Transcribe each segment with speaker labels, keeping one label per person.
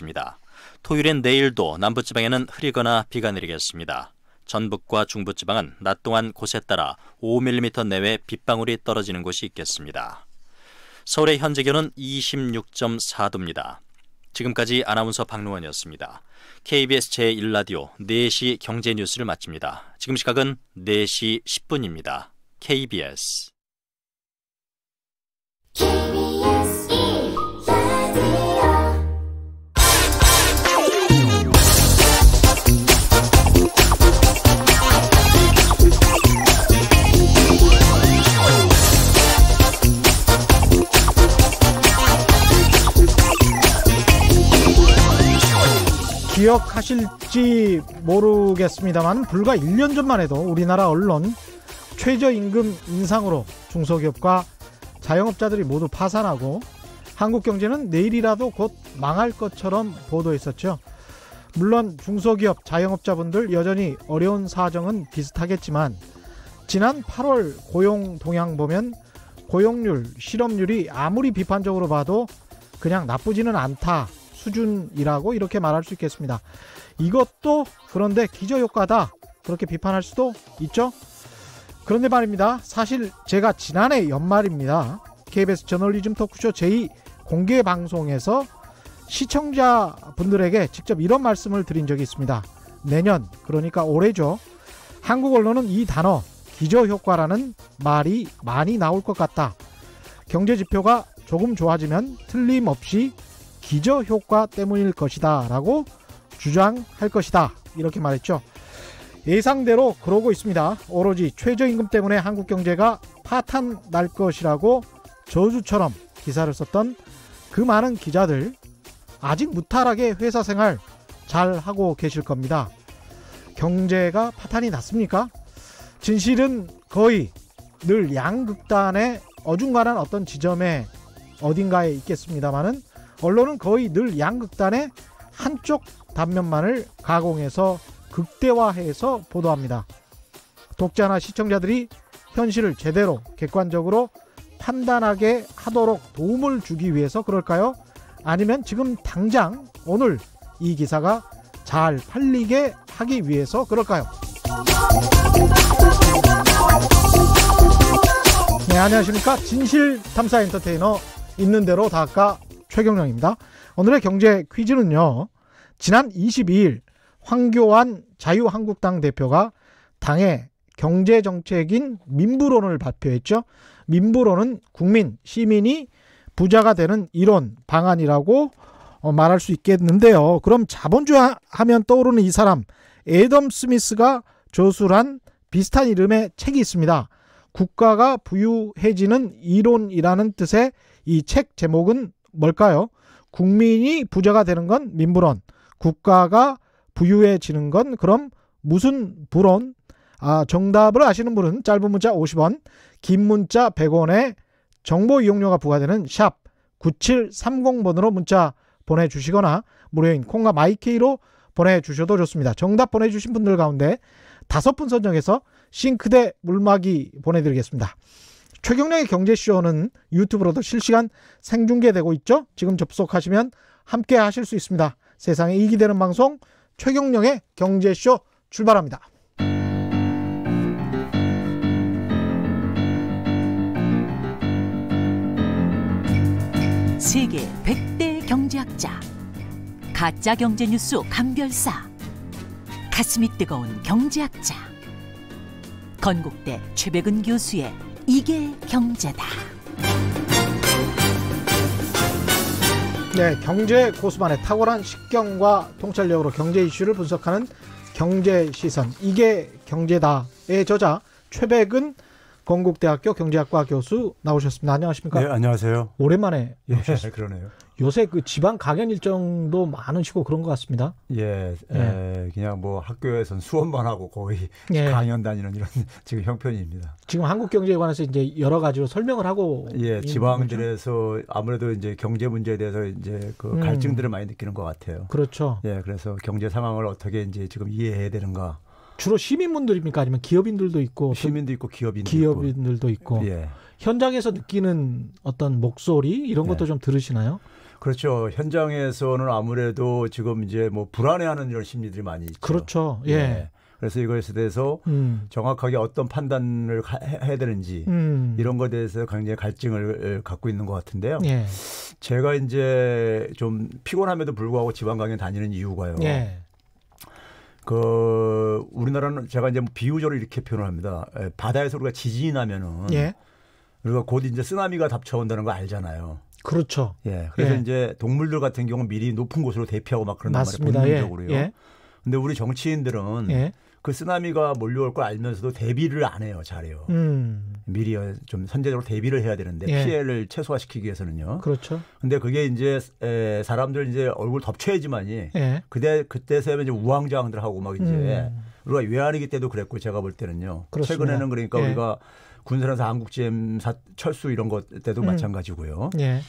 Speaker 1: 있습니다. 토요일엔 내일도 남부지방에는 흐리거나 비가 내리겠습니다. 전북과 중부지방은 낮 동안 곳에 따라 5mm 내외 빗방울이 떨어지는 곳이 있겠습니다. 서울의 현재 기온은 26.4도입니다. 지금까지 아나운서 박노원이었습니다. KBS 제1라디오 4시 경제뉴스를 마칩니다. 지금 시각은 4시 10분입니다. KBS 기억하실지 모르겠습니다만 불과 1년 전만 해도 우리나라 언론 최저임금 인상으로 중소기업과 자영업자들이 모두 파산하고 한국 경제는 내일이라도 곧 망할 것처럼 보도했었죠. 물론 중소기업 자영업자분들 여전히 어려운 사정은 비슷하겠지만 지난 8월 고용 동향 보면 고용률, 실업률이 아무리 비판적으로 봐도 그냥 나쁘지는 않다. 수준이라고 이렇게 말할 수 있겠습니다. 이것도 그런데 기저효과다. 그렇게 비판할 수도 있죠. 그런데 말입니다. 사실 제가 지난해 연말입니다. KBS 저널리즘 토크쇼 제2 공개 방송에서 시청자분들에게 직접 이런 말씀을 드린 적이 있습니다. 내년, 그러니까 올해죠. 한국 언론은 이 단어, 기저효과라는 말이 많이 나올 것 같다. 경제 지표가 조금 좋아지면 틀림없이 기저 효과 때문일 것이다 라고 주장할 것이다 이렇게 말했죠 예상대로 그러고 있습니다 오로지 최저임금 때문에 한국 경제가 파탄 날 것이라고 저주처럼 기사를 썼던 그 많은 기자들 아직 무탈하게 회사 생활 잘 하고 계실 겁니다 경제가 파탄이 났습니까 진실은 거의 늘 양극단의 어중간한 어떤 지점에 어딘가에 있겠습니다만은 언론은 거의 늘 양극단의 한쪽 단면만을 가공해서 극대화해서 보도합니다. 독자나 시청자들이 현실을 제대로 객관적으로 판단하게 하도록 도움을 주기 위해서 그럴까요? 아니면 지금 당장 오늘 이 기사가 잘 팔리게 하기 위해서 그럴까요? 네, 안녕하십니까. 진실 탐사 엔터테이너 있는 대로 다 아까 최경량입니다. 오늘의 경제 퀴즈는요. 지난 22일 황교안 자유한국당 대표가 당의 경제 정책인 민부론을 발표했죠. 민부론은 국민, 시민이 부자가 되는 이론, 방안이라고 어, 말할 수 있겠는데요. 그럼 자본주의 하면 떠오르는 이 사람, 에덤 스미스가 저술한 비슷한 이름의 책이 있습니다. 국가가 부유해지는 이론이라는 뜻의 이 책 제목은 뭘까요? 국민이 부자가 되는 건 민불원, 국가가 부유해지는 건 그럼 무슨 불원? 아, 정답을 아시는 분은 짧은 문자 50원, 긴 문자 100원에 정보 이용료가 부과되는 샵 9730번으로 문자 보내주시거나 무료인 콩과 마이케이로 보내주셔도 좋습니다. 정답 보내주신 분들 가운데 다섯 분 선정해서 싱크대 물막이 보내드리겠습니다. 최경량의 경제쇼는 유튜브로도 실시간 생중계되고 있죠. 지금 접속하시면 함께 하실 수 있습니다. 세상에 이익이 되는 방송 최경령의 경제쇼 출발합니다. 세계 100대 경제학자 가짜 경제 뉴스 감별사 가슴이 뜨거운 경제학자 건국대 최백은 교수의 이게 경제다. 네, 경제 고수만의 탁월한 식견과 통찰력으로 경제 이슈를 분석하는 경제 시선 이게 경제다의 저자 최백은 건국대학교 경제학과 교수 나오셨습니다. 안녕하십니까? 네, 안녕하세요. 오랜만에 예, 오셨습니다. 그러네요. 요새 그 지방 강연 일정도 많으시고 그런 것 같습니다.
Speaker 2: 예, 예. 에, 예, 그냥 뭐 학교에선 수업만 하고 거의 예. 강연 다니는 이런 지금 형편입니다.
Speaker 1: 지금 한국 경제에 관해서 이제 여러 가지로 설명을 하고
Speaker 2: 예, 지방들에서 아무래도 이제 경제 문제에 대해서 이제 그 음. 갈증들을 많이 느끼는 것 같아요. 그렇죠. 예, 그래서 경제 상황을 어떻게 이제 지금 이해해야 되는가.
Speaker 1: 주로 시민분들입니까 아니면 기업인들도 있고 시민도 있고 기업인 기업인들도 있고, 있고. 예. 현장에서 느끼는 어떤 목소리 이런 예. 것도 좀 들으시나요?
Speaker 2: 그렇죠. 현장에서는 아무래도 지금 이제 뭐 불안해하는 이런 심리들이 많이 있죠. 그렇죠. 예. 네. 그래서 이것에 대해서 음. 정확하게 어떤 판단을 하, 해야 되는지 음. 이런 것에 대해서 굉장히 갈증을 갖고 있는 것 같은데요. 예. 제가 이제 좀 피곤함에도 불구하고 지방 강연 다니는 이유가요. 예. 그 우리나라는 제가 이제 뭐 비유적으로 이렇게 표현을 합니다. 바다에서 우리가 지진이 나면은 예. 우리가 곧 이제 쓰나미가 닥쳐온다는 거 알잖아요.
Speaker 1: 그렇죠. 예. 그래서 예.
Speaker 2: 이제 동물들 같은 경우 미리 높은 곳으로 대피하고 막 그런단 맞습니다. 말이에요. 예. 본능적으로요. 예. 근데 우리 정치인들은 예. 그 쓰나미가 몰려올 걸 알면서도 대비를 안 해요. 잘해요. 음. 미리 좀 선제적으로 대비를 해야 되는데 예. 피해를 최소화시키기 위해서는요. 그렇죠. 근데 그게 이제 에, 사람들 이제 얼굴 덮쳐야지만이 예. 그때 그때서야 이제 우왕좌왕들 하고 막 이제 음. 우리가 외환위기 때도 그랬고 제가 볼 때는요. 그렇습니다. 최근에는 그러니까 예. 우리가 군사련사 한국GM 사, 철수 이런 것 때도 음. 마찬가지고요. 예.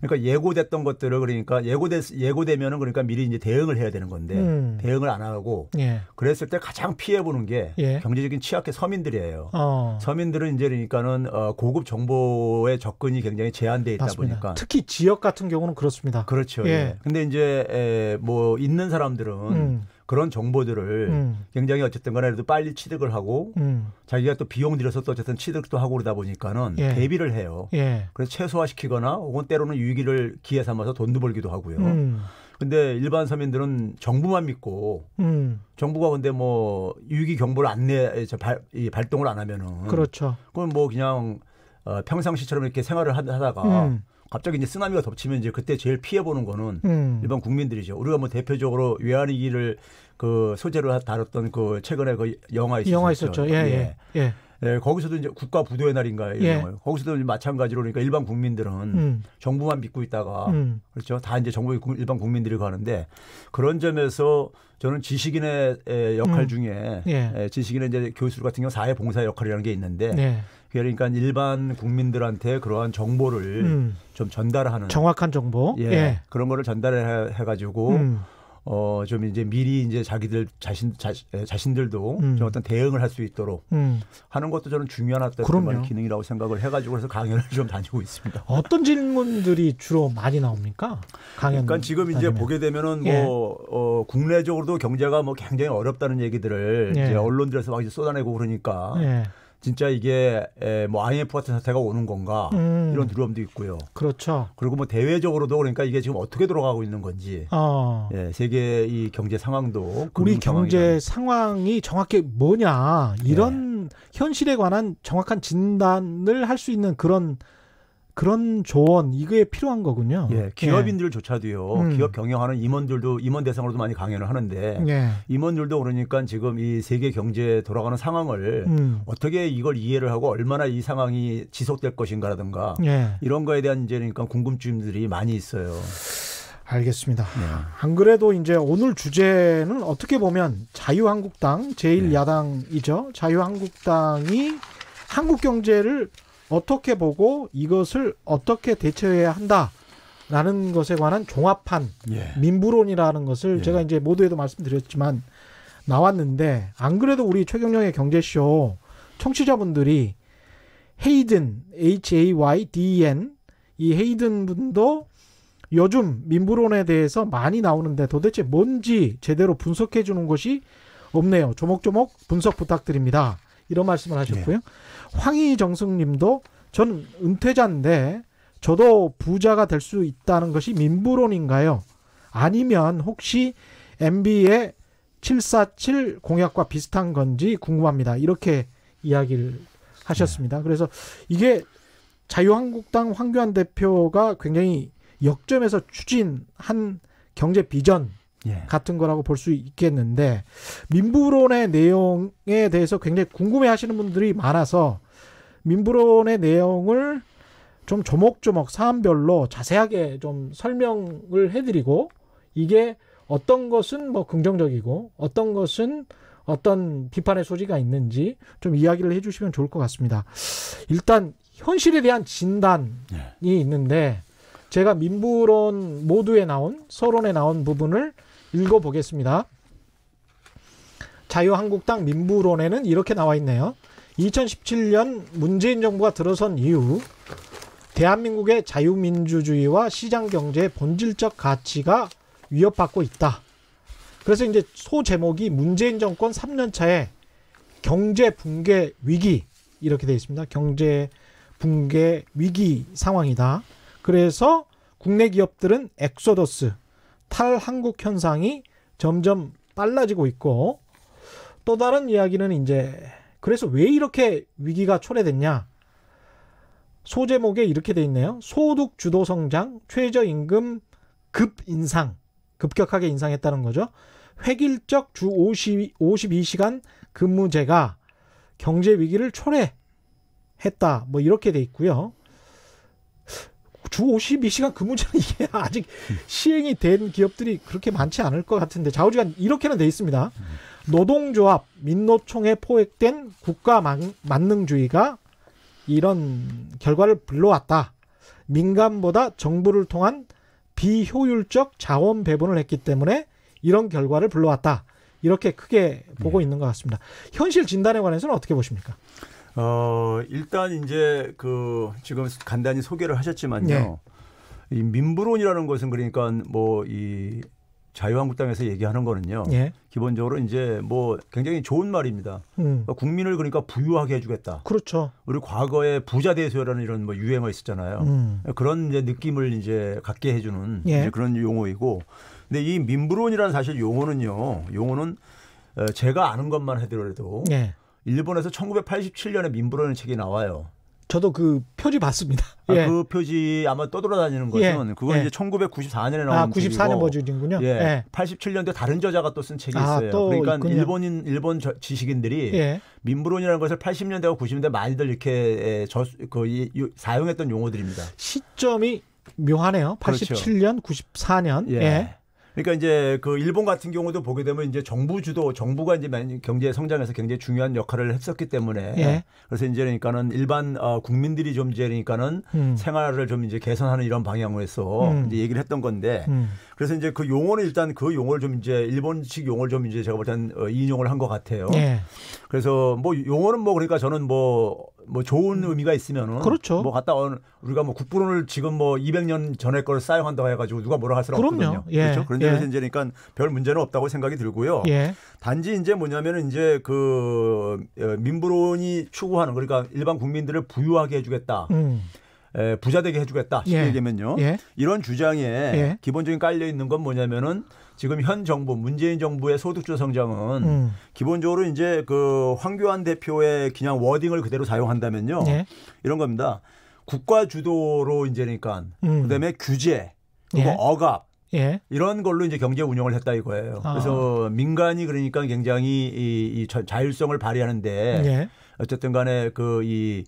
Speaker 2: 그러니까 예고됐던 것들을 그러니까 예고되 예고되면은 그러니까 미리 이제 대응을 해야 되는 건데 음. 대응을 안 하고 예. 그랬을 때 가장 피해 보는 게 예. 경제적인 취약해 서민들이에요. 어. 서민들은 이제 그러니까는 어, 고급 정보의 접근이 굉장히 제한돼 있다 맞습니다. 보니까 특히
Speaker 1: 지역 같은 경우는 그렇습니다. 그렇죠. 예. 예.
Speaker 2: 근데 이제 에, 뭐 있는 사람들은 음. 그런 정보들을 음. 굉장히 어쨌든 간에 도 빨리 취득을 하고 음. 자기가 또 비용 들여서 또 어쨌든 취득도 하고 그러다 보니까는 예. 대비를 해요. 예. 그래서 최소화시키거나 혹은 때로는 위기를 기회 삼아서 돈도 벌기도 하고요. 음. 근데 일반 서민들은 정부만 믿고 음. 정부가 근데 뭐 위기 경보를 안내 발, 이 발동을 안 하면은 그렇죠. 그럼 뭐 그냥 어, 평상시처럼 이렇게 생활을 하다가 음. 갑자기 이제 쓰나미가 덮치면 이제 그때 제일 피해 보는 거는 음. 일반 국민들이죠. 우리가 뭐 대표적으로 외환위기를 그 소재로 다뤘던 그 최근에 그 영화 있었죠. 영화 있었죠. 예, 예. 예. 예. 네, 거기서도 이제 국가 부도의 날인가요? 예. 거기서도 마찬가지로 그러니까 일반 국민들은 음. 정부만 믿고 있다가 음. 그렇죠. 다 이제 정부 일반 국민들이 가는데 그런 점에서 저는 지식인의 역할 음. 중에 예. 지식인의 이제 교수들 같은 경우 사회봉사 역할이라는 게 있는데 예. 그러니까 일반 국민들한테 그러한 정보를 음. 좀 전달하는
Speaker 1: 정확한 정보 예, 예.
Speaker 2: 그런 거를 전달해 가지고 음. 어, 좀 이제 미리 이제 자기들 자신, 자, 신들도 음. 어떤 대응을 할 수 있도록 음. 하는 것도 저는 중요한 어떤 기능이라고 생각을 해가지고 그래서 강연을 좀 다니고 있습니다.
Speaker 1: 어떤 질문들이 주로 많이 나옵니까? 강연. 그러니까 지금 이제 다니면. 보게 되면은 뭐, 예.
Speaker 2: 뭐, 어, 국내적으로도 경제가 뭐 굉장히 어렵다는 얘기들을 예. 이제 언론들에서 막 이제 쏟아내고 그러니까 예. 진짜 이게 에, 뭐 IMF 같은 사태가 오는 건가 음. 이런 두려움도 있고요. 그렇죠. 그리고 뭐 대외적으로도 그러니까 이게 지금 어떻게 돌아가고 있는 건지, 어. 예, 세계 이 경제 상황도 우리 경제
Speaker 1: 상황이 정확히 뭐냐 이런 네. 현실에 관한 정확한 진단을 할 수 있는 그런 그런 조언 이게 필요한 거군요. 예,
Speaker 2: 기업인들조차도요. 예. 음. 기업 경영하는 임원들도 임원 대상으로도 많이 강연을 하는데 예. 임원들도 그러니까 지금 이 세계 경제 돌아가는 상황을 음. 어떻게 이걸 이해를 하고 얼마나 이 상황이 지속될 것인가라든가 예. 이런 거에 대한 이제 그러니까 궁금증들이 많이 있어요.
Speaker 1: 알겠습니다. 네. 안 그래도 이제 오늘 주제는 어떻게 보면 자유한국당 제일야당이죠. 네. 자유한국당이 한국 경제를 어떻게 보고 이것을 어떻게 대처해야 한다. 라는 것에 관한 종합한 예. 민부론이라는 것을 예. 제가 이제 모두에도 말씀드렸지만 나왔는데 안 그래도 우리 최경영의 경제쇼 청취자분들이 헤이든 H A Y D E N 이 헤이든 분도 요즘 민부론에 대해서 많이 나오는데 도대체 뭔지 제대로 분석해 주는 것이 없네요. 조목조목 분석 부탁드립니다. 이런 말씀을 네. 하셨고요. 네. 황희정승님도 저 은퇴자인데 저도 부자가 될 수 있다는 것이 민부론인가요? 아니면 혹시 MB의 747 공약과 비슷한 건지 궁금합니다. 이렇게 이야기를 하셨습니다. 네. 그래서 이게 자유한국당 황교안 대표가 굉장히 역점에서 추진한 경제 비전 예. 같은 거라고 볼 수 있겠는데 민부론의 내용에 대해서 굉장히 궁금해하시는 분들이 많아서 민부론의 내용을 좀 조목조목 사안별로 자세하게 좀 설명을 해드리고 이게 어떤 것은 뭐 긍정적이고 어떤 것은 어떤 비판의 소지가 있는지 좀 이야기를 해주시면 좋을 것 같습니다. 일단 현실에 대한 진단이 예. 있는데 제가 민부론 모두에 나온 서론에 나온 부분을 읽어보겠습니다. 자유한국당 민부론에는 이렇게 나와 있네요. 2017년 문재인 정부가 들어선 이후 대한민국의 자유민주주의와 시장경제의 본질적 가치가 위협받고 있다. 그래서 이제 소 제목이 문재인 정권 3년차에 경제 붕괴 위기 이렇게 되어 있습니다. 경제 붕괴 위기 상황이다. 그래서 국내 기업들은 엑소더스 탈한국 현상이 점점 빨라지고 있고 또 다른 이야기는 이제 그래서 왜 이렇게 위기가 초래됐냐? 소제목에 이렇게 돼 있네요. 소득 주도 성장, 최저임금 급 인상, 급격하게 인상했다는 거죠. 획일적 주 50, 52시간 근무제가 경제 위기를 초래했다. 뭐 이렇게 돼 있고요. 주 52시간 근무제는 그 이게 아직 시행이 된 기업들이 그렇게 많지 않을 것 같은데 자우지간 이렇게는 돼 있습니다. 노동조합 민노총에 포획된 국가 만능주의가 이런 결과를 불러왔다. 민간보다 정부를 통한 비효율적 자원 배분을 했기 때문에 이런 결과를 불러왔다. 이렇게 크게 보고 네. 있는 것 같습니다. 현실 진단에 관해서는 어떻게 보십니까?
Speaker 2: 어, 일단 이제 그 지금 간단히 소개를 하셨지만요. 네. 이 민부론이라는 것은 그러니까 뭐 이 자유한국당에서 얘기하는 거는요. 네. 기본적으로 이제 뭐 굉장히 좋은 말입니다. 음. 어, 국민을 그러니까 부유하게 해주겠다. 그렇죠. 우리 과거에 부자 대소라는 이런 뭐 유행어 있었잖아요. 음. 그런 이제 느낌을 이제 갖게 해주는 예. 이제 그런 용어이고. 근데 이 민부론이라는 사실 용어는요. 용어는 어, 제가 아는 것만 해더라도 예. 일본에서 1987년에 민부라는 책이 나와요. 저도 그 표지 봤습니다. 아, 예. 그 표지 아마 떠돌아다니는 것은 예. 그건 예. 이제 1994년에 아, 나온 아, 94년
Speaker 1: 버전이군요. 예.
Speaker 2: 87년대 예. 다른 저자가 또 쓴 책이 아, 있어요. 아, 그러니까 있군요. 일본인 일본 저, 지식인들이 예. 민부론이라는 것을 80년대와 90년대 많이들 이렇게 저, 그, 이, 사용했던 용어들입니다.
Speaker 1: 시점이 묘하네요. 87년, 그렇죠. 94년. 예. 예.
Speaker 2: 그러니까 이제 그 일본 같은 경우도 보게 되면 이제 정부 주도 정부가 이제 경제 성장에서 굉장히 중요한 역할을 했었기 때문에 예. 그래서 이제 그러니까는 일반 어, 국민들이 좀 이제 그러니까는 음. 생활을 좀 이제 개선하는 이런 방향으로 해서 음. 이제 얘기를 했던 건데 음. 그래서 이제 그 용어는 일단 그 용어를 좀 이제 일본식 용어를 좀 이제 제가 볼땐 어, 인용을 한 것 같아요. 예. 그래서 뭐 용어는 뭐 그러니까 저는 뭐뭐 뭐 좋은 의미가 있으면은 그렇죠. 뭐갖다온 우리가 뭐 국부론을 지금 뭐 200년 전에 걸쌓여간다고 해가지고 누가 뭐라 할 수는 없거든요. 예. 그렇죠. 그런 점에서 예. 이제 그니까별 문제는 없다고 생각이 들고요. 예. 단지 이제 뭐냐면은 이제 그 어, 민부론이 추구하는 그러니까 일반 국민들을 부유하게 해주겠다. 음. 에, 부자 되게 해주겠다 쉽게 예. 얘기하면요. 예. 이런 주장에 예. 기본적인 깔려 있는 건 뭐냐면은 지금 현 정부 문재인 정부의 소득주 성장은 음. 기본적으로 이제 그 황교안 대표의 그냥 워딩을 그대로 사용한다면요. 예. 이런 겁니다. 국가 주도로 이제니까 그러니까 음. 그다음에 규제 그리고 예. 억압 예. 이런 걸로 이제 경제 운영을 했다 이거예요. 아. 그래서 민간이 그러니까 굉장히 이, 이 자율성을 발휘하는데 예. 어쨌든 간에 그이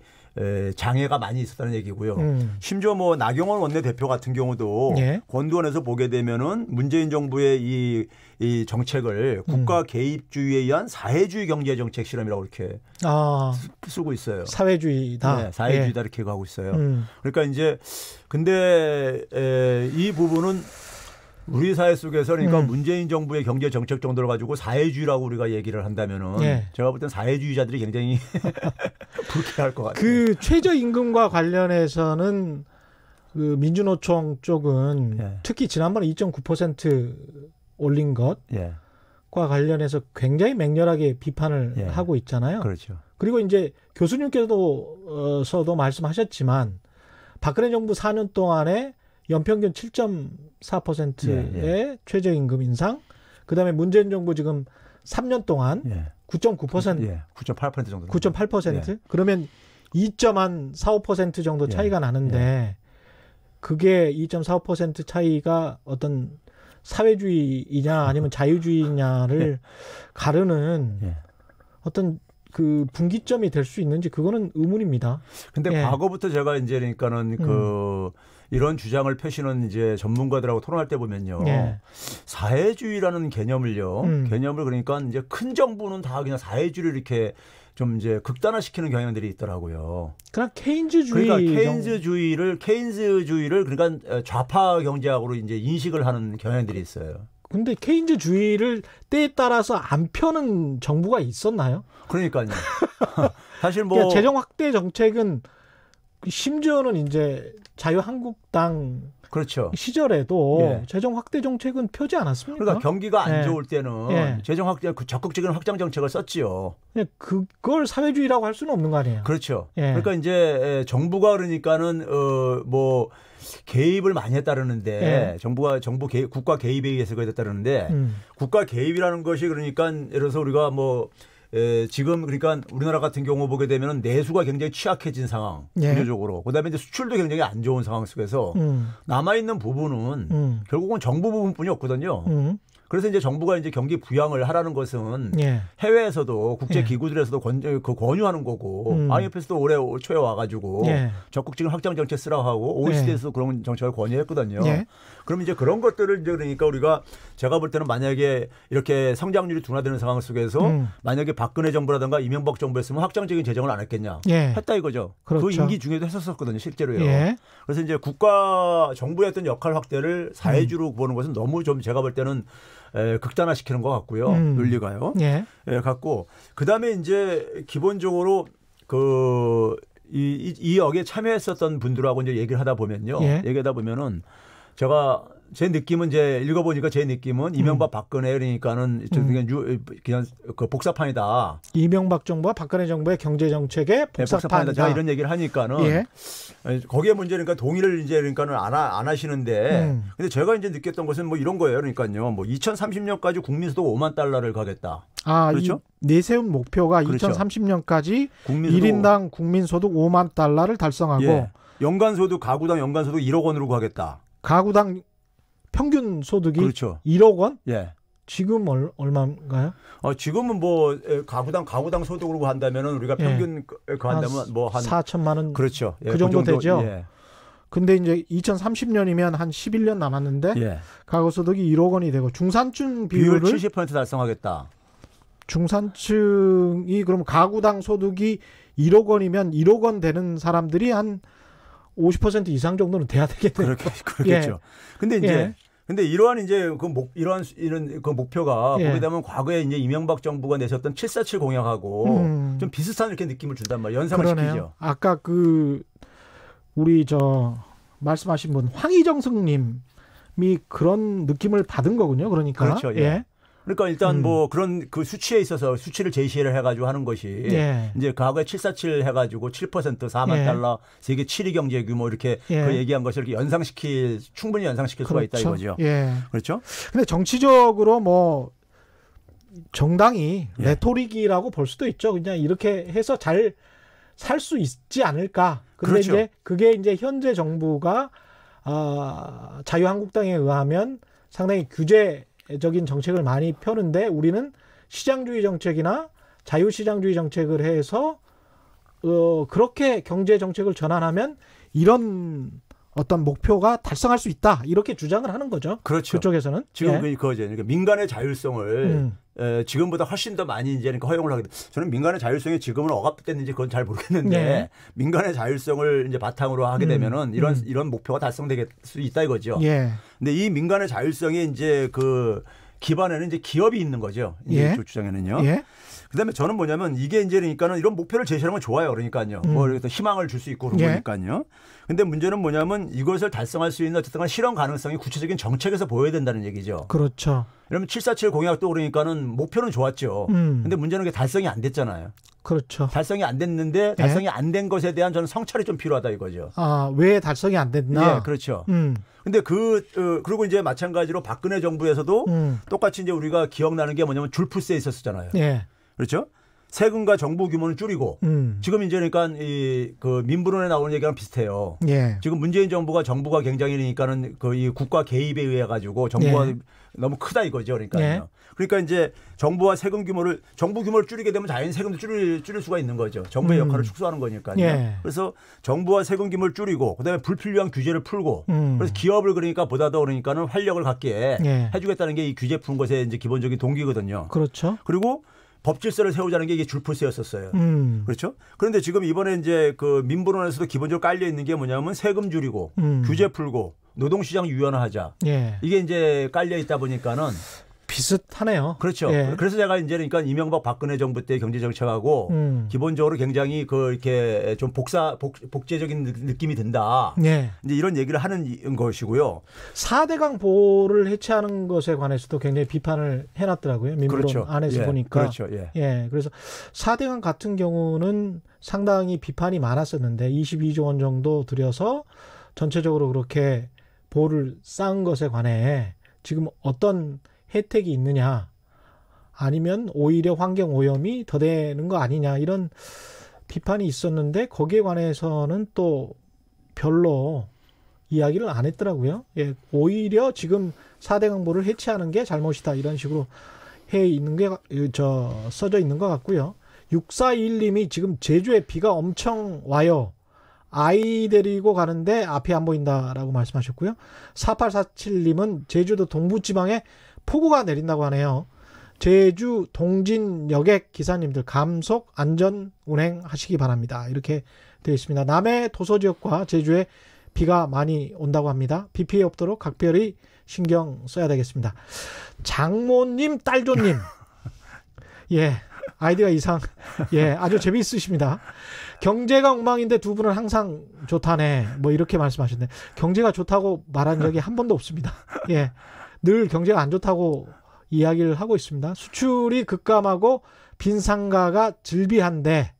Speaker 2: 장애가 많이 있었다는 얘기고요. 음. 심지어 뭐 나경원 원내대표 같은 경우도 예. 권두원에서 보게 되면은 문재인 정부의 이, 이 정책을 음. 국가 개입주의에 의한 사회주의 경제 정책 실험이라고 이렇게
Speaker 1: 아, 쓰고 있어요. 사회주의다. 네, 사회주의다 예. 이렇게 가고 있어요. 음.
Speaker 2: 그러니까 이제 근데 에, 이 부분은 우리 사회 속에서 그러니까 음. 문재인 정부의 경제 정책 정도를 가지고 사회주의라고 우리가 얘기를 한다면은 예. 제가 볼 땐 사회주의자들이 굉장히 불쾌할 것 같아요.
Speaker 1: 그 최저임금과 관련해서는 그 민주노총 쪽은 예. 특히 지난번에 2.9% 올린 예. 것과 예. 관련해서 굉장히 맹렬하게 비판을 예. 하고 있잖아요. 그렇죠. 그리고 이제 교수님께서도 어, 서도 말씀하셨지만 박근혜 정부 4년 동안에 연평균 7.4%의 예, 예. 최저임금 인상. 그다음에 문재인 정부 지금 3년 동안 예. 9.9% 예. 9.8% 정도. 9.8%? 예. 그러면 2.45% 정도 예. 차이가 예. 나는데 그게 2.45% 차이가 어떤 사회주의이냐 아니면 자유주의냐를 예. 가르는 예. 어떤 그 분기점이 될 수 있는지 그거는 의문입니다. 근데
Speaker 2: 과거부터 제가 이제 그러니까는 그 음. 이런 주장을 펴시는 이제 전문가들하고 토론할 때 보면요. 예. 사회주의라는 개념을요. 음. 개념을 그러니까 이제 큰 정부는 다 그냥 사회주의를 이렇게 좀 이제 극단화시키는 경향들이 있더라고요.
Speaker 1: 그냥 케인즈주의. 그러니까
Speaker 2: 케인즈주의를 케인즈주의를 그러니까 좌파 경제학으로 이제 인식을 하는 경향들이 있어요.
Speaker 1: 근데 케인즈주의를 때에 따라서 안 펴는 정부가 있었나요? 그러니까요. 사실 뭐 그러니까 재정 확대 정책은 심지어는 이제 자유한국당 그렇죠. 시절에도 예. 재정 확대 정책은 펴지 않았습니까? 그러니까 경기가 안 예. 좋을 때는 예.
Speaker 2: 재정 확대 그 적극적인 확장 정책을 썼지요.
Speaker 1: 예, 그걸 사회주의라고 할 수는 없는 거 아니에요. 그렇죠. 예. 그러니까
Speaker 2: 이제 예, 정부가 그러니까는 어뭐 개입을 많이 했다는데 정부가 정부 개입, 국가 개입에 의해서 그랬다는데 음. 국가 개입이라는 것이 그러니까 예를 들어서 우리가 뭐 에, 지금 그러니까 우리나라 같은 경우 보게 되면 내수가 굉장히 취약해진 상황 예. 구조적으로 그다음에 이제 수출도 굉장히 안 좋은 상황 속에서 음. 남아 있는 부분은 음. 결국은 정부 부분뿐이 없거든요. 음. 그래서 이제 정부가 이제 경기 부양을 하라는 것은 예. 해외에서도 국제 예. 기구들에서 도 권, 그 권유하는 거고 음. IMF에서도 올해 초에 와가지고 예. 적극적인 확장 정책 쓰라고 하고 OECD에서 예. 그런 정책을 권유했거든요. 예. 그럼 이제 그런 것들을 이제 그러니까 우리가 제가 볼 때는 만약에 이렇게 성장률이 둔화되는 상황 속에서 음. 만약에 박근혜 정부라든가 이명박 정부였으면 확장적인 재정을 안 했겠냐 예. 했다 이거죠. 그 그렇죠. 그 임기 중에도 했었었거든요 실제로요. 예. 그래서 이제 국가 정부의 어떤 역할 확대를 사회주로 음. 보는 것은 너무 좀 제가 볼 때는 에, 극단화시키는 것 같고요. 음. 논리가요. 예. 예, 같고 그다음에 이제 기본적으로 그 이, 이, 이 역에 참여했었던 분들하고 이제 얘기를 하다 보면요. 예. 얘기하다 보면은 제가 제 느낌은 이제 읽어보니까 제 느낌은 이명박 음. 박근혜 그러니까는 음. 그냥, 음. 그냥 그 복사판이다.
Speaker 1: 이명박 정부와 박근혜 정부의 경제 정책의 복사판이다. 네, 복사판이다. 이런
Speaker 2: 얘기를 하니까는 예. 거기에 문제니까 그러니까 동의를 이제 그러니까는 안, 하, 안 하시는데 음. 근데 제가 이제 느꼈던 것은 뭐 이런 거예요. 그러니까요. 뭐 2030년까지 국민소득 5만 달러를 가겠다. 아, 그렇죠?
Speaker 1: 내세운 목표가 그렇죠. 2030년까지 국민소득 1인당 국민소득 5만 달러를 달성하고 예.
Speaker 2: 연간소득 가구당 연간소득 1억 원으로 가겠다.
Speaker 1: 가구당 평균 소득이 그렇죠. 1억 원? 예. 지금 얼, 얼마인가요?
Speaker 2: 어, 지금은 뭐 가구당 가구당 소득으로 한다면은 우리가 예. 평균 예. 그 한다면 뭐한 4천만
Speaker 1: 뭐 원 그렇죠. 예, 그, 그, 정도 정도, 되죠. 예. 근데 이제 2030년이면 한 11년 남았는데 예. 가구 소득이 1억 원이 되고 중산층 비율을 비율
Speaker 2: 70% 달성하겠다.
Speaker 1: 중산층이 그럼 가구당 소득이 1억 원이면 1억 원 되는 사람들이 한50% 이상 정도는 돼야 되겠네요. 그렇겠, 죠 예. 근데 이제 예.
Speaker 2: 근데 이러한 이제 그 목, 이러한 이런 그 목표가 예. 보게 되면 과거에 이제 이명박 정부가 내셨던 747 공약하고 음. 좀 비슷한 이렇게 느낌을 준단 말이에요. 연상을 그러네요. 시키죠.
Speaker 1: 아까 그 우리 저 말씀하신 분 황희정 승님이 그런 느낌을 받은 거군요. 그러니까. 그렇죠. 예. 예.
Speaker 2: 그러니까 일단 음. 뭐 그런 그 수치에 있어서 수치를 제시를 해가지고 하는 것이 예. 이제 과거에 747 해가지고 7% 4만 예. 달러 세계 7위 경제 규모 이렇게 예. 그 얘기한 것을 이렇게 연상시킬 충분히 연상시킬 그렇죠. 수가 있다 그렇죠. 이거죠. 예.
Speaker 1: 그렇죠. 근데 정치적으로 뭐 정당이 예. 레토릭이라고 볼 수도 있죠. 그냥 이렇게 해서 잘 살 수 있지 않을까. 근데 그렇죠. 이제 그게 이제 현재 정부가 아, 자유한국당에 의하면 상당히 규제 적인 정책을 많이 펴는데 우리는 시장주의 정책이나 자유시장주의 정책을 해서 어, 그렇게 경제 정책을 전환하면 이런 어떤 목표가 달성할 수 있다 이렇게 주장을 하는 거죠. 그렇죠. 그쪽에서는 지금
Speaker 2: 예. 그거 그 그러니까 민간의 자율성을 음. 에, 지금보다 훨씬 더 많이 이제 그러니까 허용을 하게 돼. 저는 민간의 자율성이 지금은 억압됐는지 그건 잘 모르겠는데 예. 민간의 자율성을 이제 바탕으로 하게 음. 되면은 음. 이런 음. 이런 목표가 달성될 수 있다 이거죠. 예. 근데 이 민간의 자율성이 이제 그 기반에는 이제 기업이 있는 거죠. 이제 예. 주장에는요. 예. 그다음에 저는 뭐냐면 이게 이제 그러니까는 이런 목표를 제시하는 건 좋아요. 그러니까요. 음. 뭐 이렇게 희망을 줄 수 있고 그런 예. 거니까요. 근데 문제는 뭐냐면 이것을 달성할 수 있는 어쨌든 간 실현 가능성이 구체적인 정책에서 보여야 된다는 얘기죠. 그렇죠. 그러면 747 공약도 그러니까는 목표는 좋았죠. 음. 근데 문제는 게 달성이 안 됐잖아요. 그렇죠. 달성이 안 됐는데 예. 달성이 네. 안된 것에 대한 저는 성찰이 좀 필요하다 이거죠.
Speaker 1: 아, 왜 달성이 안 됐나? 예, 그렇죠. 음.
Speaker 2: 근데 그 어, 그리고 이제 마찬가지로 박근혜 정부에서도 음. 똑같이 이제 우리가 기억나는 게 뭐냐면 줄풀세 있었잖아요. 예. 그렇죠? 세금과 정부 규모는 줄이고 음. 지금 이제 그러니까 이 그 민부론에 나오는 얘기랑 비슷해요. 예. 지금 문재인 정부가 정부가 굉장히 그러니까는 그이 국가 개입에 의해 가지고 정부가 예. 너무 크다 이거죠. 그러니까요. 예. 그러니까 이제 정부와 세금 규모를 정부 규모를 줄이게 되면 자연히 세금도 줄일, 줄일 수가 있는 거죠. 정부의 음. 역할을 축소하는 거니까요. 예. 그래서 정부와 세금 규모를 줄이고 그다음에 불필요한 규제를 풀고 음. 그래서 기업을 그러니까 보다 더 그러니까는 활력을 갖게 예. 해주겠다는 게 이 규제 푸는 것에 이제 기본적인 동기거든요. 그렇죠. 그리고 법 질서를 세우자는 게 이게 줄풀세였었어요. 음. 그렇죠? 그런데 지금 이번에 이제 그 민부론에서도 기본적으로 깔려 있는 게 뭐냐면 세금 줄이고 음. 규제 풀고 노동시장 유연화하자. 예. 이게 이제 깔려 있다 보니까는
Speaker 1: 비슷하네요. 그렇죠. 예.
Speaker 2: 그래서 제가 이제 그러니까 이명박 박근혜 정부 때 경제 정책하고 음. 기본적으로 굉장히 그 이렇게 좀 복사 복, 복제적인 느낌이 든다. 예. 이제 이런 얘기를 하는 것이고요.
Speaker 1: 4대강 보호를 해체하는 것에 관해서도 굉장히 비판을 해 놨더라고요. 민주론 그렇죠. 안에서 예. 보니까. 그렇죠. 예. 예. 그래서 4대강 같은 경우는 상당히 비판이 많았었는데 22조 원 정도 들여서 전체적으로 그렇게 보호를 쌓은 것에 관해 지금 어떤 혜택이 있느냐 아니면 오히려 환경 오염이 더 되는 거 아니냐 이런 비판이 있었는데 거기에 관해서는 또 별로 이야기를 안 했더라고요. 예, 오히려 지금 4대 강보를 해체하는 게 잘못이다 이런 식으로 해 있는 게 저 써져 있는 것 같고요. 6 4 1님이 지금 제주에 비가 엄청 와요. 아이 데리고 가는데 앞이 안 보인다라고 말씀하셨고요. 4847님은 제주도 동부 지방에 폭우가 내린다고 하네요. 제주 동진 여객 기사님들 감속 안전 운행하시기 바랍니다. 이렇게 되어 있습니다. 남해 도서 지역과 제주에 비가 많이 온다고 합니다. 비 피해 없도록 각별히 신경 써야 되겠습니다. 장모님, 딸조님. 예. 아이디가 이상. 예. 아주 재미있으십니다. 경제가 엉망인데 두 분은 항상 좋다네. 뭐 이렇게 말씀하셨네. 경제가 좋다고 말한 적이 한 번도 없습니다. 예. 늘 경제가 안 좋다고 이야기를 하고 있습니다. 수출이 급감하고 빈 상가가 즐비한데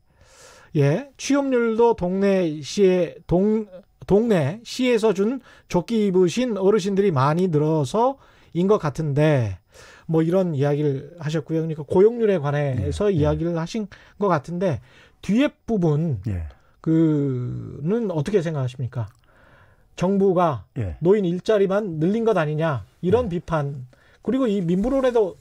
Speaker 1: 예, 취업률도 동네 시에 동 동네 시에서 준 조끼 입으신 어르신들이 많이 늘어서 인것 같은데 뭐 이런 이야기를 하셨고요. 그러니까 고용률에 관해서 네, 네. 이야기를 네. 하신 것 같은데 뒤에 부분 네. 그는 어떻게 생각하십니까? 정부가 예. 노인 일자리만 늘린 것 아니냐? 이런 비판 그리고 이 민부론에도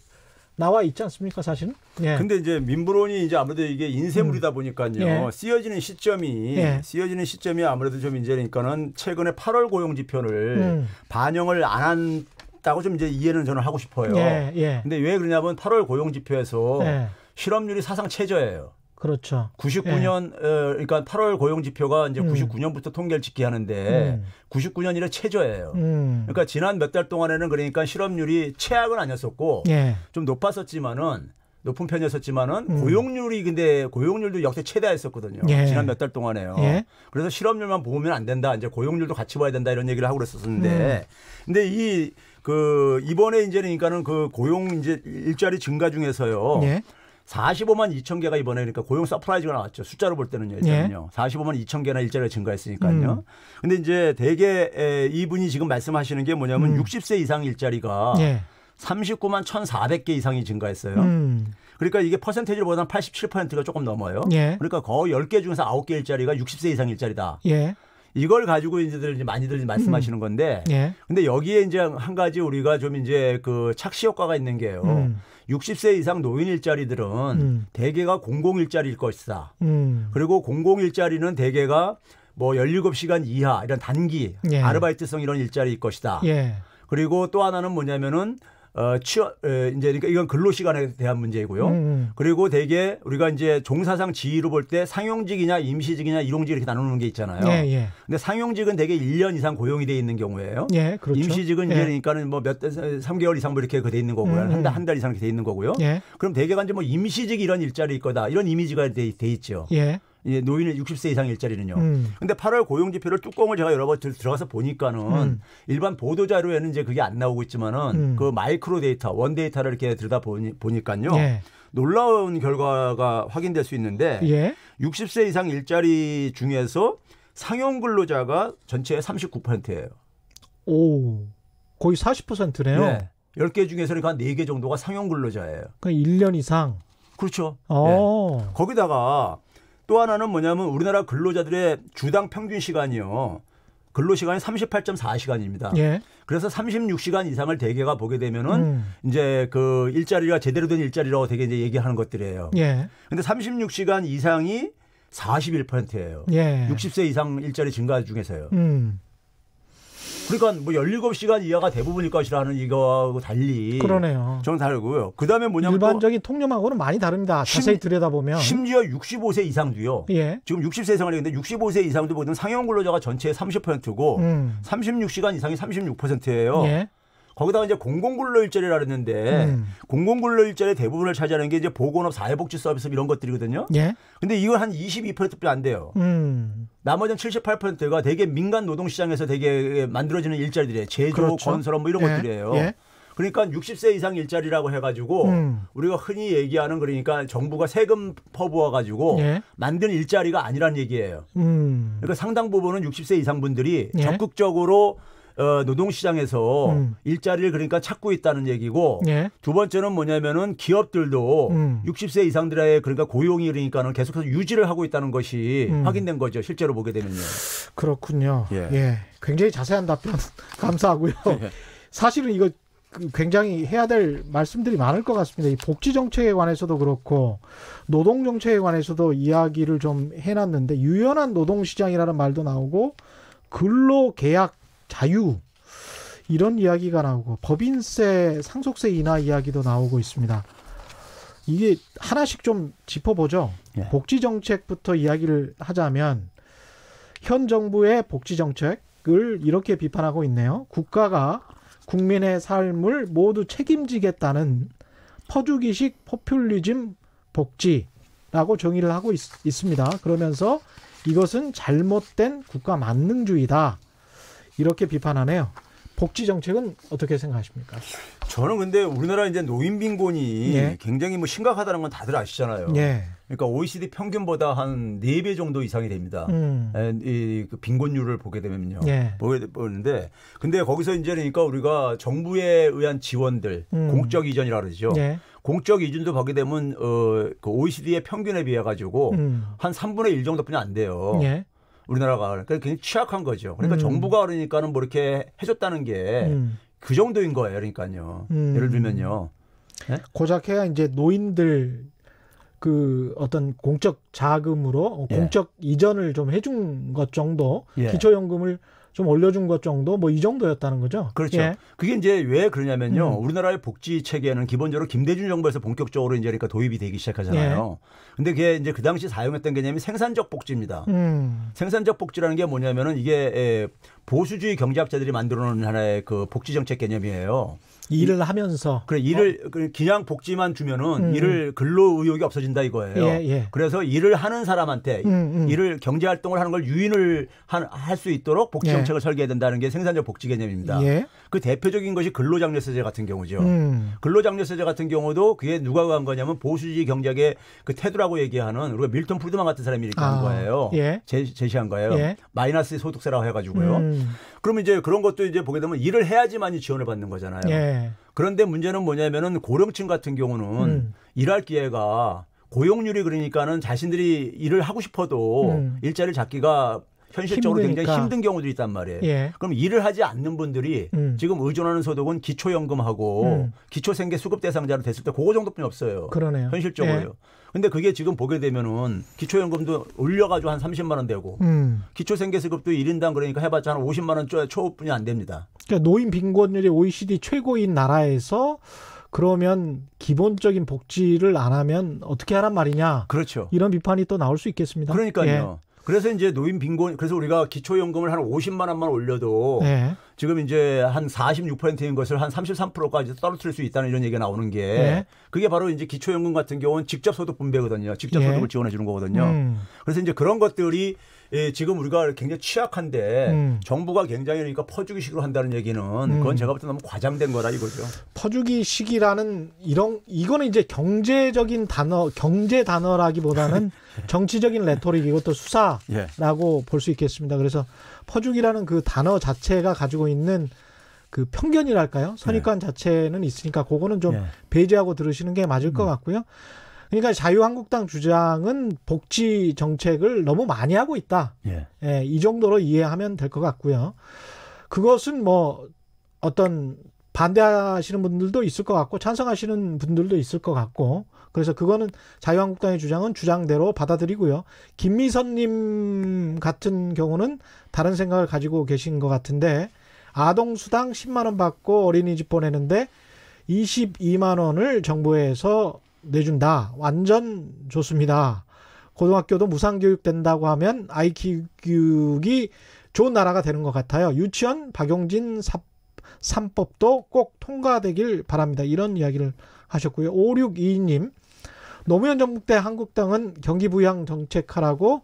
Speaker 1: 나와 있지 않습니까 사실은?
Speaker 2: 예. 근데 이제 민부론이 이제 아무래도 이게 인쇄물이다 음. 보니까요 예. 쓰여지는 시점이 예. 쓰여지는 시점이 아무래도 좀 이제 그러니까는 최근에 8월 고용 지표를 음. 반영을 안한 다고좀 이제 이해는 저는 하고 싶어요. 예, 예. 근데 왜 그러냐면 8월 고용 지표에서 예. 실업률이 사상 최저예요. 그렇죠. 99년 예. 어, 그러니까 8월 고용 지표가 이제 음. 99년부터 통계를 집계하는데 음. 99년이라 최저예요. 음. 그러니까 지난 몇 달 동안에는 그러니까 실업률이 최악은 아니었었고 예. 좀 높았었지만은 높은 편이었었지만은 음. 고용률이 근데 고용률도 역대 최다였었거든요. 예. 지난 몇 달 동안에요. 예. 그래서 실업률만 보면 안 된다. 이제 고용률도 같이 봐야 된다 이런 얘기를 하고 그랬었는데 음. 근데 이 그 이번에 이제 그러니까는 그 고용 이제 일자리 증가 중에서요. 예. 45만 2천 개가 이번에 그러니까 고용 서프라이즈가 나왔죠. 숫자로 볼 때는요. 전단은요 예. 45만 2천 개나 일자리가 증가했으니까요. 음. 근데 이제 대개 에, 이분이 지금 말씀하시는 게 뭐냐면 음. 60세 이상 일자리가 예. 39만 1,400개 이상이 증가했어요. 음. 그러니까 이게 퍼센테이지보다는 87%가 조금 넘어요. 예. 그러니까 거의 10개 중에서 9개 일자리가 60세 이상 일자리다. 예. 이걸 가지고 이제들 많이들 말씀하시는 음. 건데 음. 예. 근데 여기에 이제 한 가지 우리가 좀 이제 그 착시 효과가 있는 게요. 음. 60세 이상 노인 일자리들은 음. 대개가 공공 일자리일 것이다. 음. 그리고 공공 일자리는 대개가 뭐 17시간 이하 이런 단기 예. 아르바이트성 이런 일자리일 것이다. 예. 그리고 또 하나는 뭐냐면은 어, 취업, 에, 이제 그러니까 이건 근로 시간에 대한 문제이고요. 음. 음. 그리고 대개 우리가 이제 종사상 지위로 볼 때 상용직이냐 임시직이냐 일용직 이렇게 나누는 게 있잖아요. 예, 예. 근데 상용직은 대개 1년 이상 고용이 돼 있는 경우예요. 예, 그렇죠. 임시직은 예. 이제 그러니까는 뭐몇 3개월 이상 뭐 이렇게 그 돼 있는 거고요. 음, 한달 음. 한달 이상 이렇게 돼 있는 거고요. 예. 그럼 대개간 이제 뭐 임시직 이런 일자리 일 거다. 이런 이미지가 돼, 돼 있죠. 예. 예, 노인의 60세 이상 일자리는요. 음. 근데 8월 고용 지표를 뚜껑을 제가 여러 번 들어가서 보니까는 음. 일반 보도 자료에는 이제 그게 안 나오고 있지만은 음. 그 마이크로 데이터, 원 데이터를 이렇게 들여다 보니 보니까요. 예. 놀라운 결과가 확인될 수 있는데 예. 60세 이상 일자리 중에서 상용 근로자가 전체의 39%예요.
Speaker 1: 오. 거의 40%네요. 예.
Speaker 2: 그 네. 10개 중에서 는한니 4개 정도가 상용 근로자예요.
Speaker 1: 그니까 1년 이상. 그렇죠. 네.
Speaker 2: 거기다가 또 하나는 뭐냐면 우리나라 근로자들의 주당 평균 시간이요. 근로 시간이 38.4시간입니다. 예. 그래서 36시간 이상을 대개가 보게 되면은 음. 이제 그 일자리가 제대로 된 일자리라고 되게 이제 얘기하는 것들이에요. 예. 근데 36시간 이상이 41%예요. 예. 60세 이상 일자리 증가 중에서요. 음. 그러니까 뭐 17시간 이하가 대부분일 것이라는 이거하고 달리 그러네요. 저는 다르고요.
Speaker 1: 그다음에 뭐냐면 일반적인 통념하고는 많이 다릅니다. 심, 자세히 들여다보면 심지어
Speaker 2: 65세 이상도요. 예. 지금 60세 생활이 있는데 65세 이상도 보면 상용 근로자가 전체의 30%고 음. 36시간 이상이 36%예요. 예. 거기다가 이제 공공근로 일자리라 그랬는데 음. 공공근로 일자리 대부분을 차지하는 게 이제 보건업, 사회복지 서비스 이런 것들이거든요. 예. 근데 이걸 한2 2에안 돼요.
Speaker 1: 음.
Speaker 2: 나머지 한 78%가 되게 민간 노동 시장에서 되게 만들어지는 일자리들이에요. 제조, 그렇죠. 건설업 뭐 이런 예. 것들이에요. 예. 그러니까 60세 이상 일자리라고 해가지고 음. 우리가 흔히 얘기하는 그러니까 정부가 세금 퍼부어가지고 예. 만든 일자리가 아니란 얘기예요. 음. 그러니까 상당 부분은 60세 이상 분들이 예. 적극적으로 어, 노동시장에서 음. 일자리를 그러니까 찾고 있다는 얘기고 예. 두 번째는 뭐냐면은 기업들도 음. 60세 이상들의 그러니까 고용이 그러니까는 계속해서 유지를 하고 있다는 것이 음. 확인된 거죠. 실제로 보게 되면요.
Speaker 1: 그렇군요. 예. 예. 굉장히 자세한 답변 감사하고요. 예. 사실은 이거 그 굉장히 해야 될 말씀들이 많을 것 같습니다. 이 복지 정책에 관해서도 그렇고 노동 정책에 관해서도 이야기를 좀 해놨는데 유연한 노동 시장이라는 말도 나오고 근로 계약 자유 이런 이야기가 나오고 법인세 상속세 인하 이야기도 나오고 있습니다. 이게 하나씩 좀 짚어보죠. 예. 복지 정책부터 이야기를 하자면 현 정부의 복지 정책을 이렇게 비판하고 있네요. 국가가 국민의 삶을 모두 책임지겠다는 퍼주기식 포퓰리즘 복지라고 정의를 하고 있, 습니다 그러면서 이것은 잘못된 국가 만능주의다. 이렇게 비판하네요. 복지 정책은 어떻게 생각하십니까?
Speaker 2: 저는 근데 우리나라 이제 노인 빈곤이 예. 굉장히 뭐 심각하다는 건 다들 아시잖아요. 예. 그러니까 OECD 평균보다 한 네 배 정도 이상이 됩니다. 음. 예, 이 그 빈곤율을 보게 되면요. 예. 보게 되는데 근데 거기서 이제 그러니까 우리가 정부에 의한 지원들 음. 공적 이전이라 그러죠. 예. 공적 이전도 보게 되면 어, 그 OECD의 평균에 비해 가지고 음. 한 3분의 1 정도뿐이 안 돼요. 예. 우리나라가 그니까 굉장히 취약한 거죠. 그러니까 음. 정부가 그러니까는 뭐 이렇게 해줬다는 게그 음. 그 정도인 거예요. 그러니까요. 음. 예를 들면요.
Speaker 1: 네? 예? 고작 해야 이제 노인들 그 어떤 공적 자금으로 어, 예. 공적 이전을 좀 해준 것 정도 예. 기초연금을 좀 올려준 것 정도 뭐 이 정도였다는 거죠. 그렇죠. 예.
Speaker 2: 그게 이제 왜 그러냐면요. 음. 우리나라의 복지 체계는 기본적으로 김대중 정부에서 본격적으로 이제 그러니까 도입이 되기 시작하잖아요. 예. 근데 그게 이제 그 당시 사용했던 개념이 생산적 복지입니다. 음. 생산적 복지라는 게 뭐냐면은 이게 예, 보수주의 경제학자들이 만들어 놓은 하나의 그 복지 정책 개념이에요.
Speaker 1: 일을 하면서 그래 일을
Speaker 2: 어. 그 그냥 복지만 주면은 음. 일을 근로 의욕이 없어진다 이거예요. 예, 예. 그래서 일을 하는 사람한테 음, 음. 일을 경제 활동을 하는 걸 유인을 할 수 있도록 복지 예. 정책을 예. 설계해야 된다는 게 생산적 복지 개념입니다. 예. 그 대표적인 것이 근로장려세제 같은 경우죠. 음. 근로장려세제 같은 경우도 그게 누가 한 거냐면 보수주의 경제학의 그 태도라고 얘기하는 우리가 밀턴 프리드만 같은 사람이 이렇게 아, 거예요. 예. 제시, 한 거예요. 마이너스 소득세라고 해가지고요. 음. 그러면 이제 그런 것도 이제 보게 되면 일을 해야지만이 지원을 받는 거잖아요. 그런데 문제는 뭐냐면은 고령층 같은 경우는 음. 일할 기회가 고용률이 그러니까는 자신들이 일을 하고 싶어도 음. 일자리를 잡기가 현실적으로 힘드니까. 굉장히 힘든 경우들이 있단 말이에요. 예. 그럼 일을 하지 않는 분들이 음. 지금 의존하는 소득은 기초연금하고 음. 기초생계 수급 대상자로 됐을 때 그거 정도뿐이 없어요. 그러네요. 현실적으로요. 예. 근데 그게 지금 보게 되면은 기초연금도 올려가지고 한 30만 원 되고 음. 기초생계수급도 1인당 그러니까 해봤자 한 50만 원초뿐이안 됩니다.
Speaker 1: 그러니까 노인 빈곤율이 OECD 최고인 나라에서 그러면 기본적인 복지를 안 하면 어떻게 하란 말이냐. 그렇죠. 이런 비판이 또 나올 수 있겠습니다. 그러니까요.
Speaker 2: 예. 그래서 이제 노인 빈곤 그래서 우리가 기초연금을 한 50만 원만 올려도 예. 지금 이제 한 46%인 것을 한 33%까지 떨어뜨릴 수 있다는 이런 얘기가 나오는 게 네. 그게 바로 이제 기초연금 같은 경우는 직접 소득 분배거든요. 직접 예. 소득을 지원해 주는 거거든요. 음. 그래서 이제 그런 것들이 예, 지금 우리가 굉장히 취약한데 음. 정부가 굉장히 그러니까 퍼주기식으로 한다는 얘기는 음. 그건 제가 볼 때 너무 과장된 거다 이거죠.
Speaker 1: 퍼주기식이라는 이런 이거는 이제 경제적인 단어 경제 단어라기보다는 예. 정치적인 레토릭 이것도 수사라고 예. 볼수 있겠습니다. 그래서 퍼주기라는 그 단어 자체가 가지고 있는 그 편견이랄까요? 선입관 예. 자체는 있으니까 그거는 좀 예. 배제하고 들으시는 게 맞을 것 음. 같고요. 그러니까 자유한국당 주장은 복지 정책을 너무 많이 하고 있다. 예. 예이 정도로 이해하면 될 것 같고요. 그것은 뭐 어떤 반대하시는 분들도 있을 것 같고 찬성하시는 분들도 있을 것 같고 그래서 그거는 자유한국당의 주장은 주장대로 받아들이고요. 김미선님 같은 경우는 다른 생각을 가지고 계신 것 같은데 아동 수당 10만 원 받고 어린이집 보내는데 22만 원을 정부에서 내준다. 완전 좋습니다. 고등학교도 무상교육 된다고 하면 아이키 교육이 좋은 나라가 되는 것 같아요. 유치원 박용진 삽 3법도 꼭 통과되길 바랍니다. 이런 이야기를 하셨고요. 5622님, 노무현 정부 때 한국당은 경기부양 정책하라고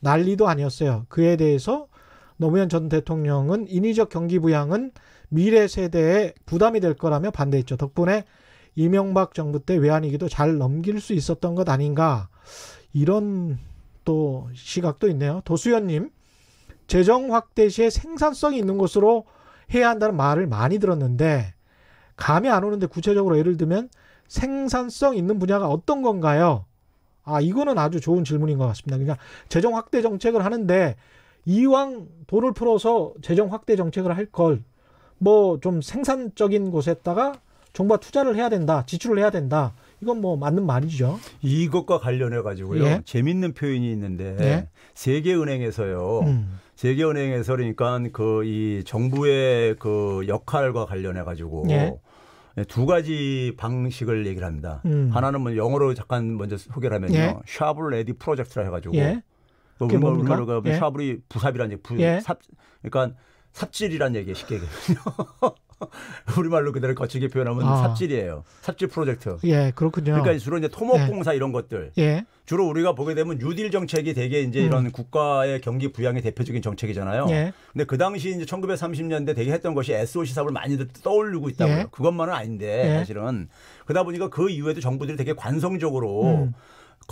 Speaker 1: 난리도 아니었어요. 그에 대해서 노무현 전 대통령은 인위적 경기부양은 미래 세대에 부담이 될 거라며 반대했죠. 덕분에 이명박 정부 때 외환위기도 잘 넘길 수 있었던 것 아닌가 이런 또 시각도 있네요. 도수연님 재정 확대 시에 생산성이 있는 것으로 해야 한다는 말을 많이 들었는데 감이 안 오는데 구체적으로 예를 들면 생산성 있는 분야가 어떤 건가요? 아 이거는 아주 좋은 질문인 것 같습니다. 그냥 재정 확대 정책을 하는데 이왕 돈을 풀어서 재정 확대 정책을 할 걸 뭐 좀 생산적인 곳에다가 정부가 투자를 해야 된다, 지출을 해야 된다. 이건 뭐 맞는 말이죠.
Speaker 2: 이것과 관련해 가지고요. 예. 재밌는 표현이 있는데 예. 세계은행에서요. 음. 세계은행에서 그러니까 그 이 정부의 그 역할과 관련해 가지고 예. 예. 두 가지 방식을 얘기를 합니다. 음. 하나는 뭐 영어로 잠깐 먼저 소개를 하면요. 예. 샤블 레디 프로젝트라 해 가지고 예. 그 우리말, 우리말로 예. 샤블이 부삽이라는 얘기, 부, 예. 삽, 그러니까 삽질이란 얘기 쉽게 얘기해요. 우리말로 그대로 거칠게 표현하면 아. 삽질이에요. 삽질 프로젝트. 예, 그렇군요. 그러니까 주로 이제 토목공사 예. 이런 것들. 예. 주로 우리가 보게 되면 뉴딜 정책이 되게 이제 음. 이런 국가의 경기 부양의 대표적인 정책이잖아요. 예. 근데 그 당시 이제 1930년대 되게 했던 것이 SOC 사업을 많이들 떠올리고 있다고요. 예. 그것만은 아닌데 예. 사실은 그러다 보니까 그 이후에도 정부들이 되게 관성적으로 음.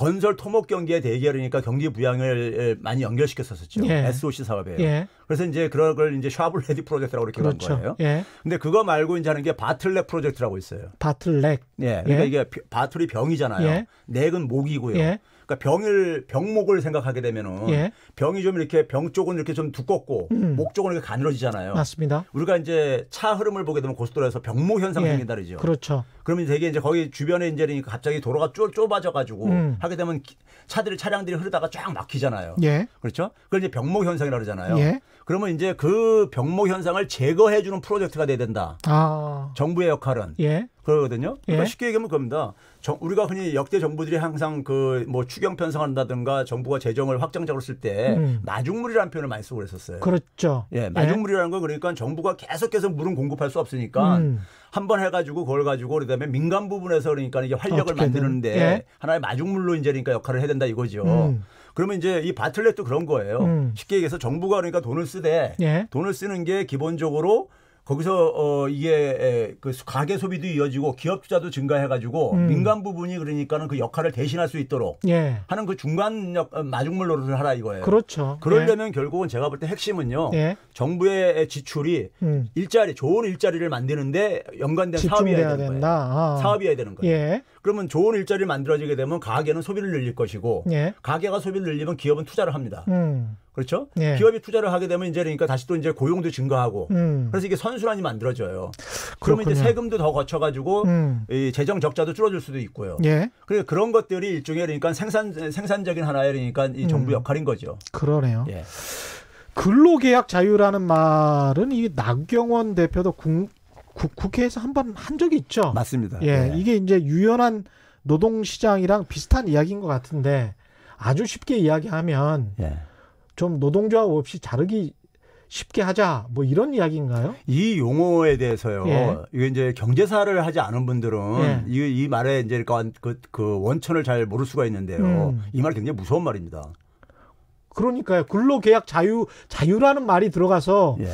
Speaker 2: 건설 토목 경기의 대결이니까 경기 부양을 많이 연결시켰었었죠. 예. SOC 사업에. 예. 그래서 이제 그런 걸 이제 샤블 레디 프로젝트라고 이렇게 그렇죠. 한 거예요. 예. 근데 그거 말고 이제 하는 게 바틀렉 프로젝트라고 있어요.
Speaker 1: 바틀렉. 예. 그러니까 예.
Speaker 2: 이게 바틀이 병이잖아요. 예. 넥은 목이고요. 예. 그러니까 병을 병목을 생각하게 되면은 예. 병이 좀 이렇게 병 쪽은 이렇게 좀 두껍고 음. 목 쪽은 이렇게 가늘어지잖아요. 맞습니다. 우리가 이제 차 흐름을 보게 되면 고속도로에서 병목 현상 이 예. 생긴다 그러죠. 그렇죠. 그러면 되게 이제 거기 주변에 이제 그러니까 갑자기 도로가 좁, 좁아져 가지고 음. 하게 되면 차들이 차량들이 흐르다가 쫙 막히잖아요. 예. 그렇죠? 그걸 이제 병목 현상이라 고 그러잖아요. 예. 그러면 이제 그 병목 현상을 제거해 주는 프로젝트가 돼야 된다.
Speaker 1: 아.
Speaker 2: 정부의 역할은 예. 그러거든요. 그러니까 예. 쉽게 얘기하면 그겁니다. 정, 우리가 흔히 역대 정부들이 항상 그 뭐 추경 편성한다든가 정부가 재정을 확장적으로 쓸때 음. 마중물이라는 표현을 많이 쓰고 그랬었어요.
Speaker 1: 그렇죠. 예, 예, 마중물이라는
Speaker 2: 건 그러니까 정부가 계속해서 물은 공급할 수 없으니까 음. 한번 해가지고 그걸 가지고 그다음에 민간 부분에서 그러니까 이제 활력을 만드는데 예. 하나의 마중물로 이제 그러니까 역할을 해야 된다 이거죠. 음. 그러면 이제 이 바틀렛도 그런 거예요. 음. 쉽게 얘기해서 정부가 그러니까 돈을 쓰되 예. 돈을 쓰는 게 기본적으로 거기서 어 이게 그 가계 소비도 이어지고 기업 투자도 증가해가지고 음. 민간 부분이 그러니까는 그 역할을 대신할 수 있도록 예. 하는 그 중간 역 어, 마중물 노릇을 하라 이거예요.
Speaker 1: 그렇죠. 그러려면
Speaker 2: 예. 결국은 제가 볼 때 핵심은요. 예. 정부의 지출이 음. 일자리 좋은 일자리를 만드는데 연관된 사업이어야 되는
Speaker 1: 된다. 거예요. 아. 사업이어야 되는 거예요. 예.
Speaker 2: 그러면 좋은 일자리를 만들어지게 되면 가계는 소비를 늘릴 것이고 예. 가계가 소비를 늘리면 기업은 투자를 합니다. 음. 그렇죠? 예. 기업이 투자를 하게 되면 이제 그러니까 다시 또 이제 고용도 증가하고 음. 그래서 이게 선순환이 만들어져요. 그러면 그렇군 이제 세금도 더 거쳐가지고 음. 이 재정 적자도 줄어들 수도 있고요. 예. 그러니 그런 것들이 일종의 그러니까 생산 생산적인 하나의 그러니까 이 정부 음. 역할인 거죠.
Speaker 1: 그러네요. 예. 근로계약 자유라는 말은 이 나경원 대표도 국, 국회에서 한 번 한 적이 있죠. 맞습니다. 예, 네. 이게 이제 유연한 노동시장이랑 비슷한 이야기인 것 같은데 아주 쉽게 이야기하면. 예. 좀 노동조합 없이 자르기 쉽게 하자 뭐 이런 이야기인가요?
Speaker 2: 이 용어에 대해서요. 예. 이게 이제 경제사를 하지 않은 분들은 예. 이, 이 말에 이제 그, 그, 그 원천을 잘 모를 수가 있는데요. 음. 이말 굉장히 무서운 말입니다.
Speaker 1: 그러니까요. 근로계약 자유 자유라는 말이 들어가서 예.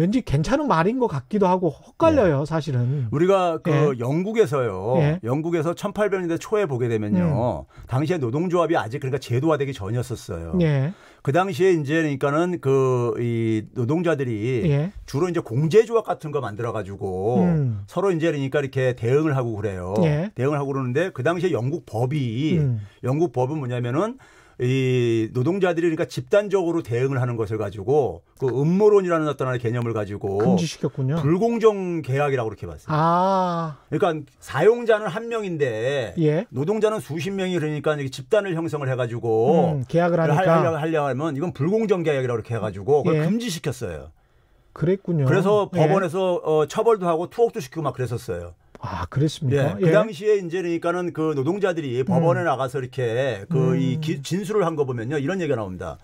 Speaker 1: 왠지 괜찮은 말인 것 같기도 하고 헛갈려요, 네. 사실은.
Speaker 2: 우리가 그 예. 영국에서요. 예. 영국에서 1800년대 초에 보게 되면요. 음. 당시에 노동조합이 아직 그러니까 제도화되기 전이었었어요. 예. 그 당시에 이제 그러니까는 그 이 노동자들이 예. 주로 이제 공제조합 같은 거 만들어 가지고 음. 서로 이제 그러니까 이렇게 대응을 하고 그래요. 예. 대응을 하고 그러는데 그 당시에 영국 법이 음. 영국 법은 뭐냐면은 이 노동자들이 그러니까 집단적으로 대응을 하는 것을 가지고 그 음모론이라는 어떤 하나의 개념을 가지고 금지시켰군요. 불공정 계약이라고 그렇게 봤어요.
Speaker 1: 아.
Speaker 2: 그러니까 사용자는 한 명인데 예? 노동자는 수십 명이 그러니까 집단을 형성을 해 가지고 음, 계약을 하니까 하려 하면 이건 불공정 계약이라고 그렇게 해 가지고 그걸 예. 금지시켰어요.
Speaker 1: 그랬군요. 그래서 예. 법원에서
Speaker 2: 예. 어, 처벌도 하고 투옥도 시키고 막 그랬었어요.
Speaker 1: 아, 그랬습니까? 예, 그 예. 당시에
Speaker 2: 이제 그러니까는 그 노동자들이 법원에 음. 나가서 이렇게 그이 음. 진술을 한 거 보면요. 이런 얘기가 나옵니다.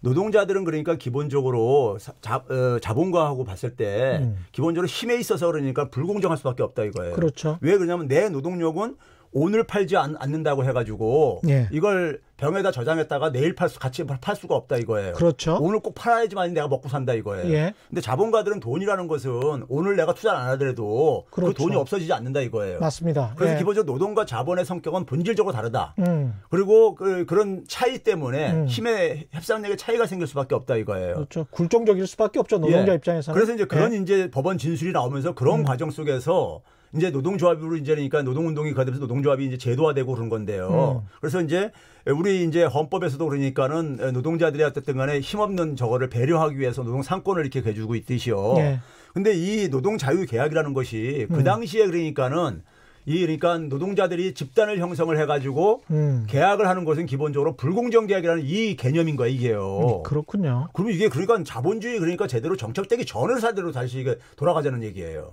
Speaker 2: 노동자들은 그러니까 기본적으로 자, 어, 자본가하고 봤을 때 음. 기본적으로 힘에 있어서 그러니까 불공정할 수밖에 없다 이거예요. 그렇죠. 왜 그러냐면 내 노동력은 오늘 팔지 않, 는다고 해가지고 예. 이걸 병에다 저장했다가 내일 팔 수 같이 팔 수가 없다 이거예요. 그렇죠. 오늘 꼭 팔아야지만 내가 먹고 산다 이거예요. 예. 근데 자본가들은 돈이라는 것은 오늘 내가 투자를 안 하더라도 그 그렇죠. 그 돈이 없어지지 않는다 이거예요.
Speaker 1: 맞습니다. 그래서 예. 기본적으로
Speaker 2: 노동과 자본의 성격은 본질적으로 다르다. 음. 그리고 그, 런 차이 때문에 음. 힘의 협상력의 차이가 생길 수밖에 없다 이거예요.
Speaker 1: 그렇죠. 굴종적일 수밖에 없죠 노동자 예. 입장에서. 는 그래서 이제 그런 예.
Speaker 2: 이제 법원 진술이 나오면서 그런 음. 과정 속에서 이제 노동조합으로 이제 그러니까 노동운동이 가면서 노동조합이 이제 제도화되고 그런 건데요. 음. 그래서 이제 우리 이제 헌법에서도 그러니까는 노동자들이 어쨌든 간에 힘없는 저거를 배려하기 위해서 노동 상권을 이렇게 해주고 있듯이요. 예. 근데 이 노동 자유 계약이라는 것이 그 음. 당시에 그러니까는 이 그러니까 노동자들이 집단을 형성을 해가지고 음. 계약을 하는 것은 기본적으로 불공정 계약이라는 이 개념인 거야 이게요. 음,
Speaker 1: 그렇군요.
Speaker 2: 그럼 이게 그러니까 자본주의 그러니까 제대로 정착되기 전을 사대로 다시 이게 돌아가자는 얘기예요.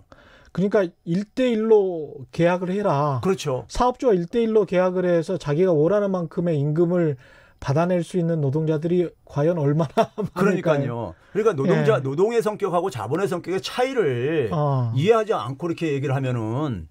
Speaker 1: 그러니까 일대일로 계약을 해라. 그렇죠. 사업주와 일대일로 계약을 해서 자기가 원하는 만큼의 임금을 받아낼 수 있는 노동자들이 과연 얼마나 그러니까요.
Speaker 2: 그러니까 노동자 예. 노동의 성격하고 자본의 성격의 차이를 어. 이해하지 않고 이렇게 얘기를 하면은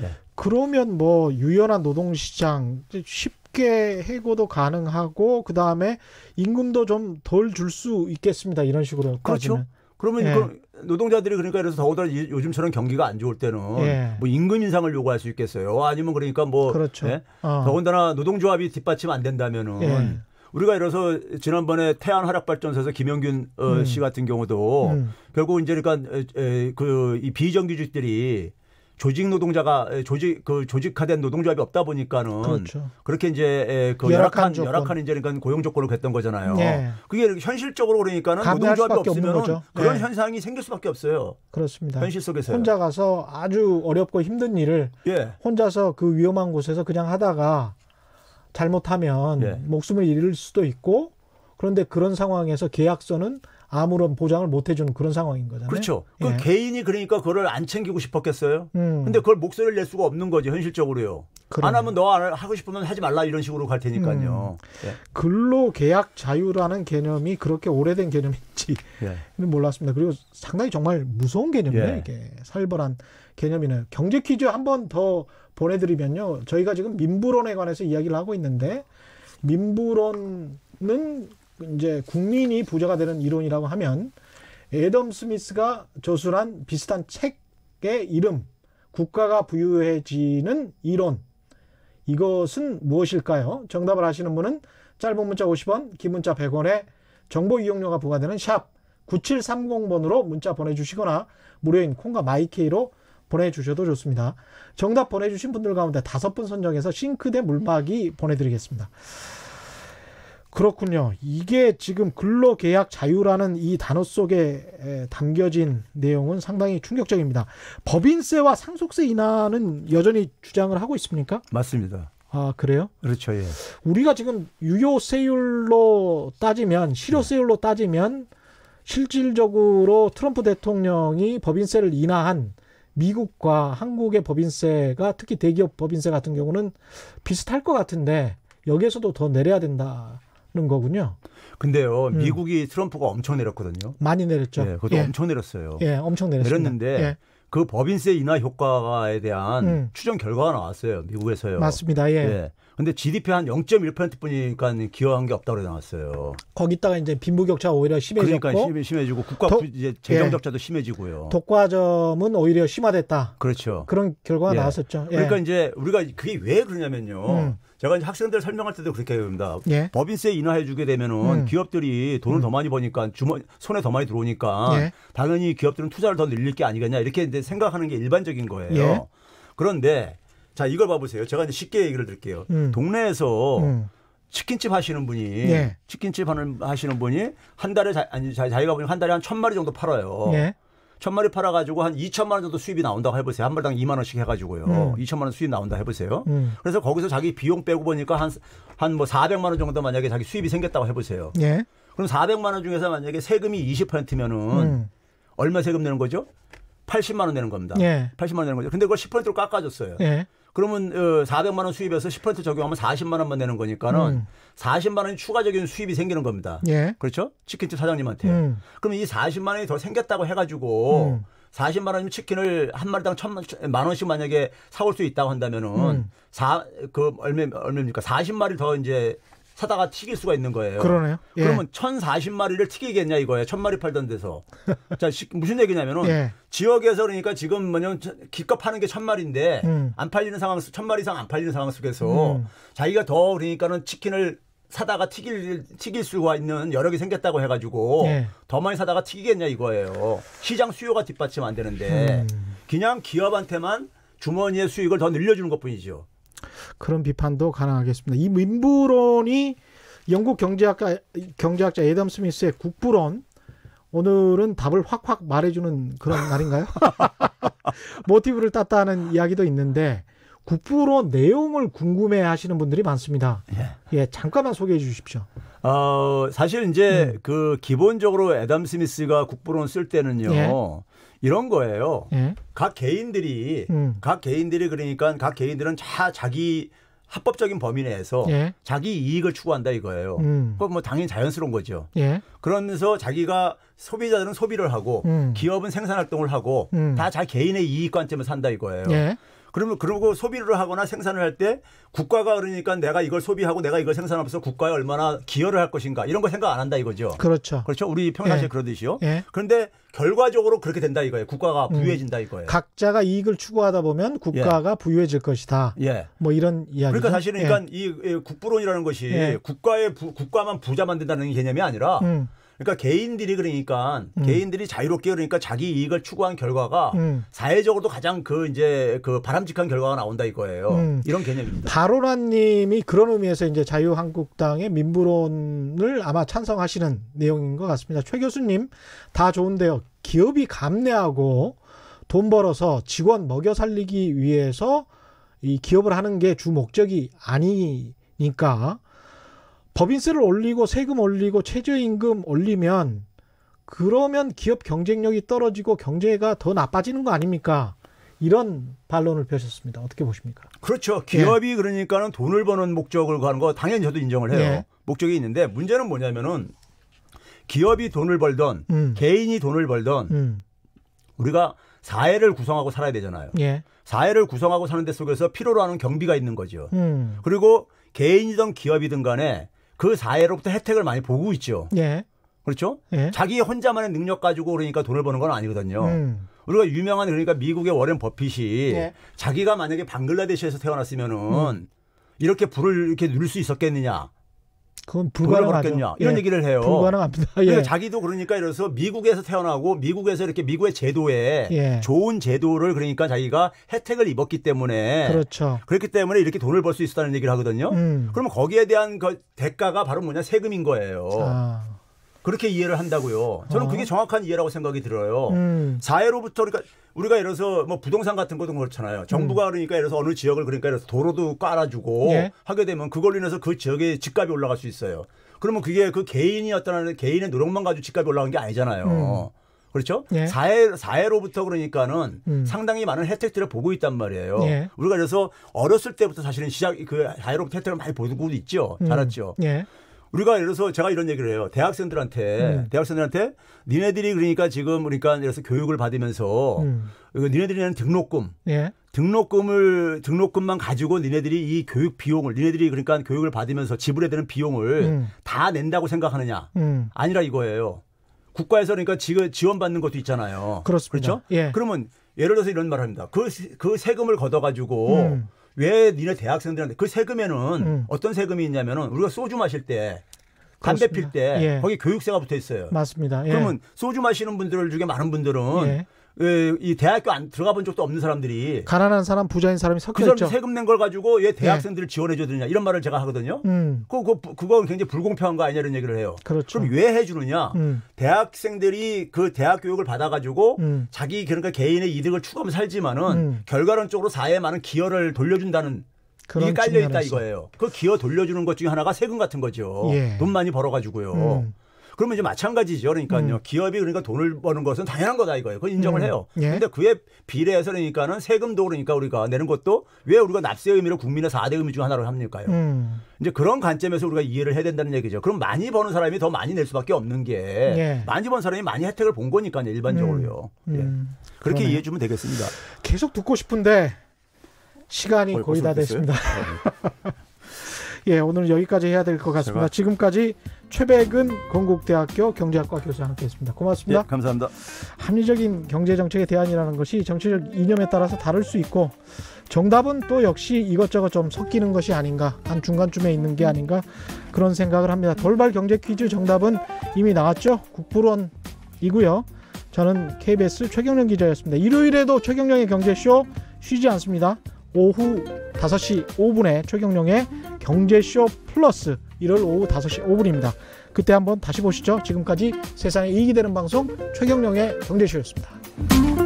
Speaker 2: 예.
Speaker 1: 그러면 뭐 유연한 노동 시장 쉽게 해고도 가능하고 그다음에 임금도 좀 덜 줄 수 있겠습니다. 이런 식으로 그렇죠. 그러면 예. 그
Speaker 2: 노동자들이 그러니까 그래서 더더욱 요즘처럼 경기가 안 좋을 때는 예. 뭐 임금 인상을 요구할 수 있겠어요. 아니면 그러니까 뭐 그렇죠. 예? 어. 더군다나 노동조합이 뒷받침 안 된다면은 예. 우리가 예로서 지난번에 태안 화력 발전소에서 김영균 어, 음. 씨 같은 경우도 음. 결국 이제 그러니까 그 이 비정규직들이 조직 노동자가 조직 그 조직화된 노동조합이 없다 보니까는 그렇죠. 그렇게 이제 예, 그 열악한 조건. 열악한 이제 그러니까 고용 조건을 했던 거잖아요. 네. 그게 현실적으로 그러니까는 노동조합이 없으면 그런 네. 현상이 생길 수밖에 없어요.
Speaker 1: 그렇습니다. 현실 속에서 혼자 가서 아주 어렵고 힘든 일을 예. 혼자서 그 위험한 곳에서 그냥 하다가 잘못하면 예. 목숨을 잃을 수도 있고 그런데 그런 상황에서 계약서는 아무런 보장을 못 해주는 그런 상황인 거잖아요.
Speaker 2: 그렇죠. 그 예. 개인이 그러니까 그걸 안 챙기고 싶었겠어요. 음. 근데 그걸 목소리를 낼 수가 없는 거죠 현실적으로요. 그러네. 안 하면 너안 하고 싶으면 하지 말라 이런 식으로 갈 테니까요.
Speaker 1: 음. 예. 근로계약 자유라는 개념이 그렇게 오래된 개념인지 예. 몰랐습니다. 그리고 상당히 정말 무서운 개념이에요. 예. 이게 살벌한 개념이네요. 경제 퀴즈 한 번 더 보내드리면요. 저희가 지금 민부론에 관해서 이야기를 하고 있는데 민부론은 이제 국민이 부자가 되는 이론이라고 하면 에덤 스미스가 저술한 비슷한 책의 이름 국가가 부유해지는 이론 이것은 무엇일까요? 정답을 아시는 분은 짧은 문자 50원, 긴 문자 100원에 정보 이용료가 부과되는 샵 9730번으로 문자 보내주시거나 무료인 콩과 마이케이로 보내주셔도 좋습니다. 정답 보내주신 분들 가운데 다섯 분 선정해서 싱크대 물막이 보내드리겠습니다. 그렇군요. 이게 지금 근로계약 자유라는 이 단어 속에 담겨진 내용은 상당히 충격적입니다. 법인세와 상속세 인하는 여전히 주장을 하고 있습니까? 맞습니다. 아 그래요? 그렇죠. 예. 우리가 지금 유효세율로 따지면 실효세율로 네. 따지면 실질적으로 트럼프 대통령이 법인세를 인하한 미국과 한국의 법인세가 특히 대기업 법인세 같은 경우는 비슷할 것 같은데 여기에서도 더 내려야 된다. 거군요.
Speaker 2: 근데요, 음. 미국이 트럼프가 엄청 내렸거든요. 많이 내렸죠. 네, 그것도 예. 엄청 내렸어요. 예, 엄청 내렸습니 내렸는데 예. 그 법인세 인하 효과에 대한 음. 추정 결과가 나왔어요. 미국에서요. 맞습니다. 예. 예. 근데 GDP 한 0.1%뿐이니까 기여한 게 없다고 나왔어요.
Speaker 1: 거기다가 이제 빈부격차 오히려 심해졌고. 그러니까 심해, 지고
Speaker 2: 국가 도, 이제 재정적자도 예. 심해지고요.
Speaker 1: 독과점은 오히려 심화됐다. 그렇죠. 그런 결과가 예. 나왔었죠. 예. 그러니까
Speaker 2: 이제 우리가 그게 왜 그러냐면요. 음. 제가 이제 학생들 설명할 때도 그렇게 해니다 예. 법인세 인하해 주게 되면은 음. 기업들이 돈을 음. 더 많이 버니까 주머 니 손에 더 많이 들어오니까 예. 당연히 기업들은 투자를 더 늘릴 게 아니겠냐 이렇게 이제 생각하는 게 일반적인 거예요. 예. 그런데 자 이걸 봐보세요. 제가 이제 쉽게 얘기를 드릴게요. 음. 동네에서 음. 치킨집 하시는 분이 예. 치킨집 하는 하시는 분이 한 달에 자, 아니 자, 기가 보니 한 달에 한 천 마리 정도 팔아요. 예. 천 마리 팔아가지고 한 2천만 원 정도 수입이 나온다고 해보세요. 한 마리당 2만 원씩 해가지고요. 음. 2천만 원 수입 나온다 해보세요. 음. 그래서 거기서 자기 비용 빼고 보니까 한 한 뭐 400만 원 정도 만약에 자기 수입이 생겼다고 해보세요. 예. 그럼 400만 원 중에서 만약에 세금이 20%면은 음. 얼마 세금 내는 거죠? 80만 원 내는 겁니다. 예. 80만 원 내는 거죠. 근데 그걸 10%로 깎아줬어요. 예. 그러면 어, 400만 원 수입에서 10% 적용하면 40만 원만 내는 거니까는 음. 40만 원이 추가적인 수입이 생기는 겁니다. 예. 그렇죠? 치킨집 사장님한테. 음. 그면이 40만 원이 더 생겼다고 해가지고 음. 40만 원이면 치킨을 한 마리당 천0만 원씩 만약에 사올 수 있다고 한다면은 음. 4그 얼마 얼마입니까? 40마리 더 이제 사다가 튀길 수가 있는 거예요. 그러네요. 예. 그러면 1040마리를 튀기겠냐 이거예요. 천마리 팔던 데서. 자, 시, 무슨 얘기냐면은 예. 지역에서 그러니까 지금 뭐냐면 기껏 파는 게 천마리인데 음. 안 팔리는 상황 1 0 0마리 이상 안 팔리는 상황 속에서 음. 자기가 더 그러니까는 치킨을 사다가 튀길 튀길 수가 있는 여력이 생겼다고 해 가지고 예. 더 많이 사다가 튀기겠냐 이거예요. 시장 수요가 뒷받침 안 되는데 음. 그냥 기업한테만 주머니의 수익을 더 늘려주는 것뿐이죠.
Speaker 1: 그런 비판도 가능하겠습니다. 이 민부론이 영국 경제학과 경제학자 에덤 스미스의 국부론 오늘은 답을 확확 말해주는 그런 날인가요? 모티브를 땄다는 이야기도 있는데 국부론 내용을 궁금해 하시는 분들이 많습니다. 예. 예 잠깐만 소개해 주십시오. 어,
Speaker 2: 사실 이제 음. 그 기본적으로 에덤 스미스가 국부론 쓸 때는요. 예. 이런 거예요. 예? 각 개인들이 음. 각 개인들이 그러니까 각 개인들은 다 자기 합법적인 범위 내에서 예? 자기 이익을 추구한다 이거예요. 음. 그건 뭐 당연히 자연스러운 거죠. 예? 그러면서 자기가 소비자들은 소비를 하고 음. 기업은 생산 활동을 하고 음. 다자 개인의 이익 관점에서 산다 이거예요. 예. 그러면 그러고 소비를 하거나 생산을 할 때 국가가 그러니까 내가 이걸 소비하고 내가 이걸 생산하면서 국가에 얼마나 기여를 할 것인가 이런 거 생각 안 한다 이거죠. 그렇죠. 그렇죠. 우리 평상시에 예. 그러듯이요. 예. 그런데 결과적으로 그렇게 된다 이거예요. 국가가 음. 부유해진다 이거예요.
Speaker 1: 각자가 이익을 추구하다 보면 국가가 예. 부유해질 것이다. 예. 뭐 이런 이야기. 그러니까 사실은 예. 그러니까
Speaker 2: 이 국부론이라는 것이 예. 국가의 부, 국가만 부자 만된다는 개념이 아니라 음. 그러니까 개인들이 그러니까 음. 개인들이 자유롭게 그러니까 자기 이익을 추구한 결과가 음. 사회적으로도 가장 그 이제 그 바람직한 결과가 나온다 이거예요. 음. 이런 개념입니다.
Speaker 1: 바로라님이 그런 의미에서 이제 자유한국당의 민부론을 아마 찬성하시는 내용인 것 같습니다. 최 교수님 다 좋은데요. 기업이 감내하고 돈 벌어서 직원 먹여 살리기 위해서 이 기업을 하는 게 주 목적이 아니니까 법인세를 올리고 세금 올리고 최저임금 올리면 그러면 기업 경쟁력이 떨어지고 경제가 더 나빠지는 거 아닙니까? 이런 반론을 펴셨습니다. 어떻게 보십니까? 그렇죠.
Speaker 2: 예. 기업이 예. 그러니까는 돈을 버는 목적을 가는 거 당연히 저도 인정을 해요. 예. 목적이 있는데 문제는 뭐냐면은 기업이 돈을 벌던 음. 개인이 돈을 벌던 음. 우리가 사회를 구성하고 살아야 되잖아요. 예. 사회를 구성하고 사는 데 속에서 필요로 하는 경비가 있는 거죠. 음. 그리고 개인이든 기업이든 간에 그 사회로부터 혜택을 많이 보고 있죠. 예. 그렇죠? 예. 자기 혼자만의 능력 가지고 그러니까 돈을 버는 건 아니거든요. 음. 우리가 유명한 그러니까 미국의 워렌 버핏이 예. 자기가 만약에 방글라데시에서 태어났으면은 음. 이렇게 불을 이렇게 누릴 수 있었겠느냐?
Speaker 1: 그건 불가능하겠냐 이런 예, 얘기를 해요. 불가능합니다. 그러니까 예. 그러니까
Speaker 2: 자기도 그러니까 이래서 미국에서 태어나고 미국에서 이렇게 미국의 제도에 예. 좋은 제도를 그러니까 자기가 혜택을 입었기 때문에 그렇죠. 그렇기 때문에 이렇게 돈을 벌 수 있었다는 얘기를 하거든요. 음. 그러면 거기에 대한 그 대가가 바로 뭐냐 세금인 거예요. 아. 그렇게 이해를 한다고요. 저는 그게 어. 정확한 이해라고 생각이 들어요. 음. 사회로부터 그러니까 우리가 예를 들어서 뭐 부동산 같은 것도 그렇잖아요. 정부가 음. 그러니까 예를 들어서 어느 지역을 그러니까 예를 들어서 도로도 깔아주고 예. 하게 되면 그걸로 인해서 그 지역의 집값이 올라갈 수 있어요. 그러면 그게 그 개인이 어떤 개인의 노력만 가지고 집값이 올라간 게 아니잖아요. 음. 그렇죠? 예. 사회 사회로부터 그러니까는 음. 상당히 많은 혜택들을 보고 있단 말이에요. 예. 우리가 그래서 어렸을 때부터 사실은 시작 그 사회로부터 혜택을 많이 보고 있죠. 음. 자랐죠. 예. 우리가 예를 들어서 제가 이런 얘기를 해요. 대학생들한테 음. 대학생들한테 니네들이 그러니까 지금 그러니까 예를 들어서 교육을 받으면서 음. 그 니네들이 내는 등록금 예. 등록금을 등록금만 가지고 니네들이 이 교육 비용을 니네들이 그러니까 교육을 받으면서 지불해야 되는 비용을 음. 다 낸다고 생각하느냐 음. 아니라 이거예요. 국가에서 그러니까 지금 지원받는 것도 있잖아요. 그렇습니다. 그렇죠? 예. 그러면 예를 들어서 이런 말을 합니다. 그, 그 세금을 걷어가지고 음. 왜 니네 대학생들한테 그 세금에는 음. 어떤 세금이 있냐면은 우리가 소주 마실 때 담배 필때 예. 거기 교육세가 붙어 있어요.
Speaker 1: 맞습니다. 예. 그러면
Speaker 2: 소주 마시는 분들 중에 많은 분들은 예. 예, 이 대학교 안 들어가 본 적도 없는 사람들이
Speaker 1: 가난한 사람 부자인 사람이 섞여 그 사람 있죠. 세금
Speaker 2: 낸 걸 가지고 얘 예. 대학생들을 네. 지원해 줘야 되냐 이런 말을 제가 하거든요. 음. 그거 그거 굉장히 불공평한 거 아니냐 이런 얘기를 해요. 그렇죠. 그럼 왜 해주느냐? 음. 대학생들이 그 대학 교육을 받아가지고 음. 자기 그러니까 개인의 이득을 추구하면서 살지만은 음. 결과론적으로 사회에 많은 기여를 돌려준다는 이게 깔려 있다 이거예요. 그기여 돌려주는 것 중에 하나가 세금 같은 거죠. 예. 돈 많이 벌어가지고요. 음. 그러면 이제 마찬가지죠. 그러니까요. 음. 기업이 그러니까 돈을 버는 것은 당연한 거다 이거예요. 그건 인정을 음. 해요. 예. 근데 그에 비례해서 그러니까는 세금도 그러니까 우리가 내는 것도 왜 우리가 납세의 의미로 국민의 4대 의미 중 하나로 합니까요? 음. 이제 그런 관점에서 우리가 이해를 해야 된다는 얘기죠. 그럼 많이 버는 사람이 더 많이 낼 수밖에 없는 게 예. 많이 번 사람이 많이 혜택을 본 거니까요. 일반적으로요.
Speaker 1: 음. 예. 음. 그렇게 이해해 주면 되겠습니다. 계속 듣고 싶은데 시간이 거의 다 됐습니다. 어, 네. 예, 오늘은 여기까지 해야 될 것 같습니다. 제가... 지금까지 최백은 건국대학교 경제학과 교수와 함께했습니다. 고맙습니다. 예, 감사합니다. 합리적인 경제 정책의 대안이라는 것이 정치적 이념에 따라서 다를 수 있고 정답은 또 역시 이것저것 좀 섞이는 것이 아닌가 한 중간쯤에 있는 게 아닌가 그런 생각을 합니다. 돌발 경제 퀴즈 정답은 이미 나왔죠. 국부론이고요. 저는 KBS 최경련 기자였습니다. 일요일에도 최경련의 경제쇼 쉬지 않습니다. 오후 5시 5분에 최경령의 경제쇼 플러스 1월 오후 5시 5분입니다. 그때 한번 다시 보시죠. 지금까지 세상에 이익이 되는 방송 최경령의 경제쇼였습니다.